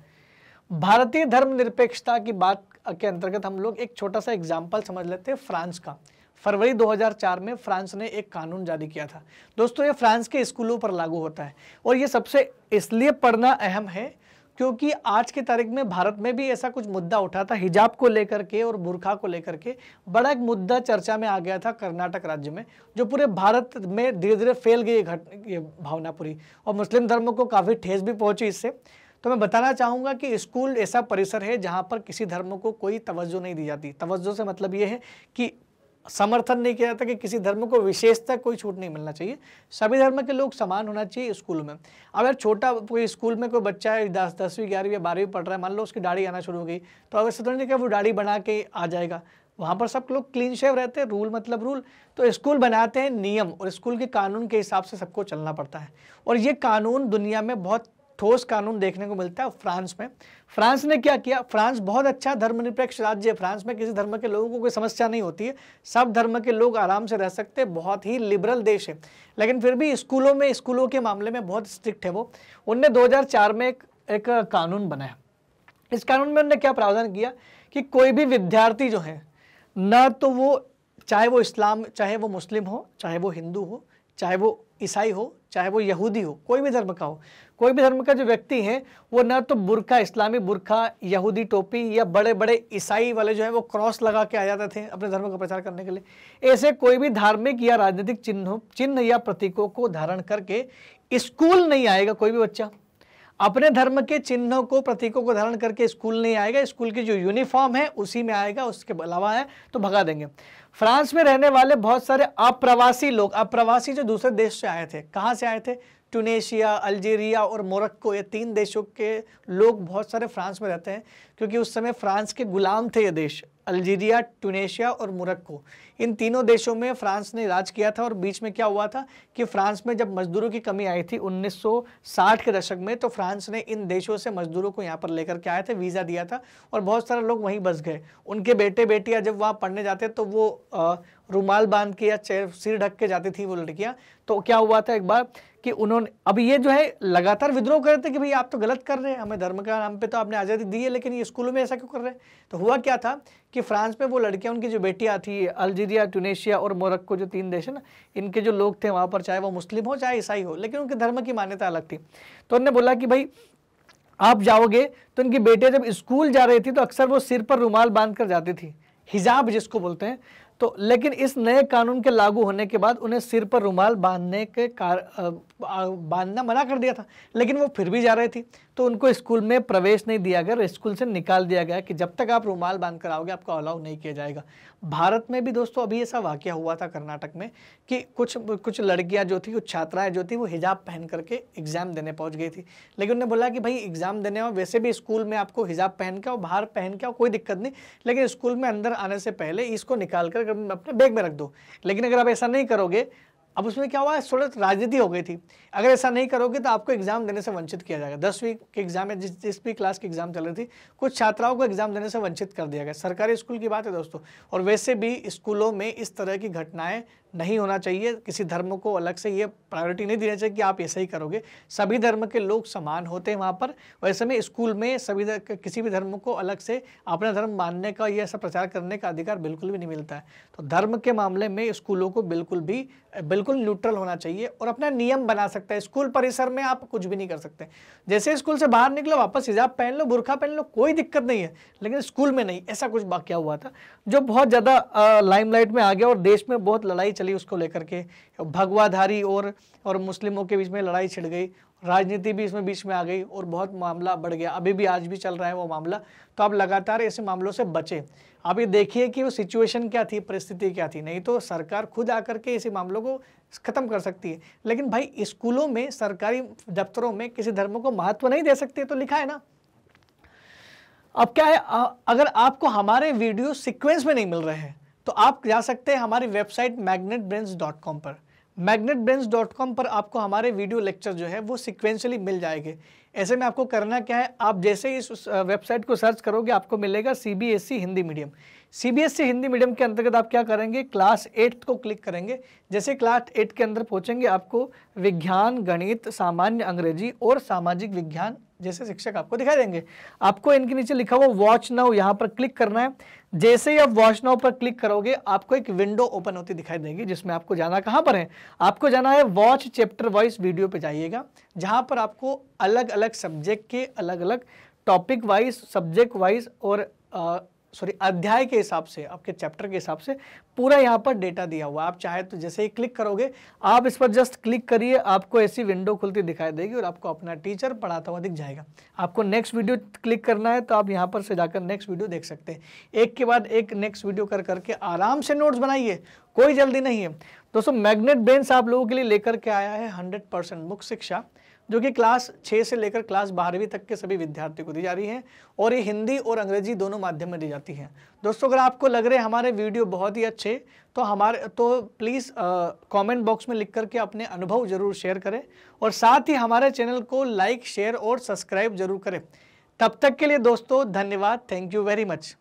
भारतीय धर्मनिरपेक्षता की बात के अंतर्गत हम लोग एक छोटा सा एग्जाम्पल समझ लेते हैं फ्रांस का फरवरी 2004 में फ्रांस ने एक कानून जारी किया था दोस्तों ये फ्रांस के स्कूलों पर लागू होता है और ये सबसे इसलिए पढ़ना अहम है क्योंकि आज की तारीख में भारत में भी ऐसा कुछ मुद्दा उठा था हिजाब को लेकर के और बुरखा को लेकर के बड़ा एक मुद्दा चर्चा में आ गया था कर्नाटक राज्य में जो पूरे भारत में धीरे धीरे फैल गई घट ये भावना पूरी और मुस्लिम धर्म को काफ़ी ठेस भी पहुंची इससे तो मैं बताना चाहूँगा कि स्कूल ऐसा परिसर है जहाँ पर किसी धर्म को कोई तवज्जो नहीं दी जाती तवज्जो से मतलब ये है कि समर्थन नहीं किया जाता कि किसी धर्म को विशेषता कोई छूट नहीं मिलना चाहिए सभी धर्म के लोग समान होना चाहिए स्कूल में अगर छोटा कोई स्कूल में कोई बच्चा है दस दसवीं ग्यारहवीं या बारहवीं पढ़ रहा है मान लो उसकी दाढ़ी आना शुरू हो गई तो अगर सतन जी कहा वो दाढ़ी बना के आ जाएगा वहाँ पर सब लोग क्लीन शेव रहते हैं रूल मतलब रूल तो स्कूल बनाते हैं नियम और स्कूल के कानून के हिसाब से सबको चलना पड़ता है और ये कानून दुनिया में बहुत ठोस कानून देखने को मिलता है फ्रांस में फ्रांस ने क्या किया फ्रांस बहुत अच्छा धर्मनिरपेक्ष राज्य है फ्रांस में किसी धर्म के लोगों को कोई समस्या नहीं होती है सब धर्म के लोग आराम से रह सकते हैं बहुत ही लिबरल देश है लेकिन फिर भी स्कूलों में स्कूलों के मामले में बहुत स्ट्रिक्ट है वो उनने दो में एक, एक कानून बनाया इस कानून में उन्होंने क्या प्रावधान किया कि कोई भी विद्यार्थी जो है ना तो वो चाहे वो इस्लाम चाहे वो मुस्लिम हो चाहे वो हिंदू हो चाहे वो ईसाई हो चाहे वो यहूदी हो कोई भी धर्म का हो कोई भी धर्म का जो व्यक्ति है वो ना तो बुरखा इस्लामी बुरखा यहूदी टोपी या बड़े बड़े ईसाई वाले जो है वो क्रॉस लगा के आ जाते थे अपने धर्म का प्रचार करने के लिए ऐसे कोई भी धार्मिक या राजनीतिक चिन्हों चिन्ह या प्रतीकों को धारण करके स्कूल नहीं आएगा कोई भी बच्चा अपने धर्म के चिन्हों को प्रतीकों को धारण करके स्कूल नहीं आएगा स्कूल की जो यूनिफॉर्म है उसी में आएगा उसके अलावा है तो भगा देंगे फ्रांस में रहने वाले बहुत सारे अप्रवासी लोग अप्रवासी जो दूसरे देश से आए थे कहाँ से आए थे टूनेशिया अल्जीरिया और मोरक्को ये तीन देशों के लोग बहुत सारे फ्रांस में रहते हैं क्योंकि उस समय फ्रांस के गुलाम थे ये देश अल्जीरिया टूनेशिया और मोरक्को इन तीनों देशों में फ्रांस ने राज किया था और बीच में क्या हुआ था कि फ्रांस में जब मजदूरों की कमी आई थी 1960 के दशक में तो फ्रांस ने इन देशों से मजदूरों को यहाँ पर लेकर के आए थे वीज़ा दिया था और बहुत सारे लोग वहीं बस गए उनके बेटे बेटियाँ जब वहाँ पढ़ने जाते तो वो रुमाल बांध के या सिर ढक के जाती थी वो लड़कियाँ तो क्या हुआ था एक बार कि उन्होंने अब ये जो है लगातार विद्रोह कर रहे थे कि भाई आप तो गलत कर रहे हैं हमें धर्म का नाम पे तो आपने आज़ादी दी है लेकिन ये स्कूलों में ऐसा क्यों कर रहे हैं तो हुआ क्या था कि फ्रांस में वो लड़कियाँ उनकी जो बेटियाँ थी अल्जीरिया ट्यूनेशिया और मोरक्को जो तीन देश है ना इनके जो लोग थे वहाँ पर चाहे वो मुस्लिम हो चाहे ईसाई हो लेकिन उनके धर्म की मान्यता अलग थी तो उन्होंने बोला कि भाई आप जाओगे तो इनकी बेटियाँ जब स्कूल जा रही थी तो अक्सर वो सिर पर रुमाल बांध कर जाती थी हिजाब जिसको बोलते हैं तो लेकिन इस नए कानून के लागू होने के बाद उन्हें सिर पर रुमाल बांधने के कार बांधना मना कर दिया था लेकिन वो फिर भी जा रही थी तो उनको स्कूल में प्रवेश नहीं दिया गया स्कूल से निकाल दिया गया कि जब तक आप रूमाल बांध कर आओगे आपको अलाउ नहीं किया जाएगा भारत में भी दोस्तों अभी ऐसा वाक्य हुआ था कर्नाटक में कि कुछ कुछ लड़कियां जो थी कुछ छात्राएं जो थी वो हिजाब पहन करके एग्ज़ाम देने पहुंच गई थी लेकिन उन्होंने बोला कि भाई एग्ज़ाम देने में वैसे भी स्कूल में आपको हिजाब पहन के और बाहर पहन के कोई दिक्कत नहीं लेकिन स्कूल में अंदर आने से पहले इसको निकाल कर अपने बैग में रख दो लेकिन अगर आप ऐसा नहीं करोगे अब उसमें क्या हुआ थोड़ा राजनीति हो गई थी अगर ऐसा नहीं करोगे तो आपको एग्जाम देने से वंचित किया जाएगा दसवीं के एग्जाम में जिस जिस भी क्लास की एग्जाम चल रही थी कुछ छात्राओं को एग्जाम देने से वंचित कर दिया गया सरकारी स्कूल की बात है दोस्तों और वैसे भी स्कूलों में इस तरह की घटनाएं नहीं होना चाहिए किसी धर्म को अलग से ये प्रायोरिटी नहीं देना चाहिए कि आप ऐसा ही करोगे सभी धर्म के लोग समान होते हैं वहाँ पर वैसे में स्कूल में सभी किसी भी धर्म को अलग से अपना धर्म मानने का या ऐसा प्रचार करने का अधिकार बिल्कुल भी नहीं मिलता है तो धर्म के मामले में स्कूलों को बिल्कुल भी बिल्कुल न्यूट्रल होना चाहिए और अपना नियम बना सकता है स्कूल परिसर में आप कुछ भी नहीं कर सकते जैसे स्कूल से बाहर निकलो वापस हिजाब पहन लो बुरखा पहन लो कोई दिक्कत नहीं है लेकिन स्कूल में नहीं ऐसा कुछ वाक्य हुआ था जो बहुत ज़्यादा लाइमलाइट में आ गया और देश में बहुत लड़ाई चली उसको लेकर के भगवाधारी और और मुस्लिमों के बीच में लड़ाई छिड़ गई राजनीति भी इसमें बीच में आ गई और बहुत मामला बढ़ गया अभी भी आज भी चल रहा है वो मामला तो आप लगातार ऐसे मामलों से बचें आप ये देखिए कि वो सिचुएशन क्या थी परिस्थिति क्या थी नहीं तो सरकार खुद आकर के इसी मामलों को ख़त्म कर सकती है लेकिन भाई स्कूलों में सरकारी दफ्तरों में किसी धर्म को महत्व नहीं दे सकते तो लिखा है ना अब क्या है अगर आपको हमारे वीडियो सिक्वेंस में नहीं मिल रहे हैं तो आप जा सकते हैं हमारी वेबसाइट मैग्नेट पर मैग्नेट पर आपको हमारे वीडियो लेक्चर जो है वो सिक्वेंशली मिल जाएंगे ऐसे में आपको करना क्या है आप जैसे ही इस वेबसाइट को सर्च करोगे आपको मिलेगा C e Hindi medium C e Hindi medium के अंतर्गत आप क्या करेंगे क्लास एट्थ को क्लिक करेंगे जैसे क्लास एट के अंदर पहुँचेंगे आपको विज्ञान गणित सामान्य अंग्रेजी और सामाजिक विज्ञान जैसे शिक्षक आपको दिखाई देंगे आपको इनके नीचे लिखा हुआ वॉच नाउ यहाँ पर क्लिक करना है जैसे ही आप वॉच नाउ पर क्लिक करोगे आपको एक विंडो ओपन होती दिखाई देगी जिसमें आपको जाना कहाँ पर है आपको जाना है वॉच चैप्टर वाइज वीडियो पे जाइएगा जहाँ पर आपको अलग अलग सब्जेक्ट के अलग अलग टॉपिक वाइज सब्जेक्ट वाइज और सॉरी अध्याय के हिसाब से आपके चैप्टर के हिसाब से पूरा यहाँ पर डेटा दिया हुआ आप चाहे तो जैसे ही क्लिक करोगे आप इस पर जस्ट क्लिक करिए आपको ऐसी विंडो खुलती दिखाई देगी और आपको अपना टीचर पढ़ाता हुआ दिख जाएगा आपको नेक्स्ट वीडियो क्लिक करना है तो आप यहाँ पर से जाकर नेक्स्ट वीडियो देख सकते हैं एक के बाद एक नेक्स्ट वीडियो कर करके आराम से नोट्स बनाइए कोई जल्दी नहीं है दोस्तों मैग्नेट बेंस आप लोगों के लिए लेकर के आया है हंड्रेड परसेंट शिक्षा जो कि क्लास छः से लेकर क्लास बारहवीं तक के सभी विद्यार्थियों को दी जा रही है और ये हिंदी और अंग्रेजी दोनों माध्यम में दी जाती है दोस्तों अगर आपको लग रहे हमारे वीडियो बहुत ही अच्छे तो हमारे तो प्लीज़ कमेंट बॉक्स में लिख करके अपने अनुभव जरूर शेयर करें और साथ ही हमारे चैनल को लाइक शेयर और सब्सक्राइब जरूर करें तब तक के लिए दोस्तों धन्यवाद थैंक यू वेरी मच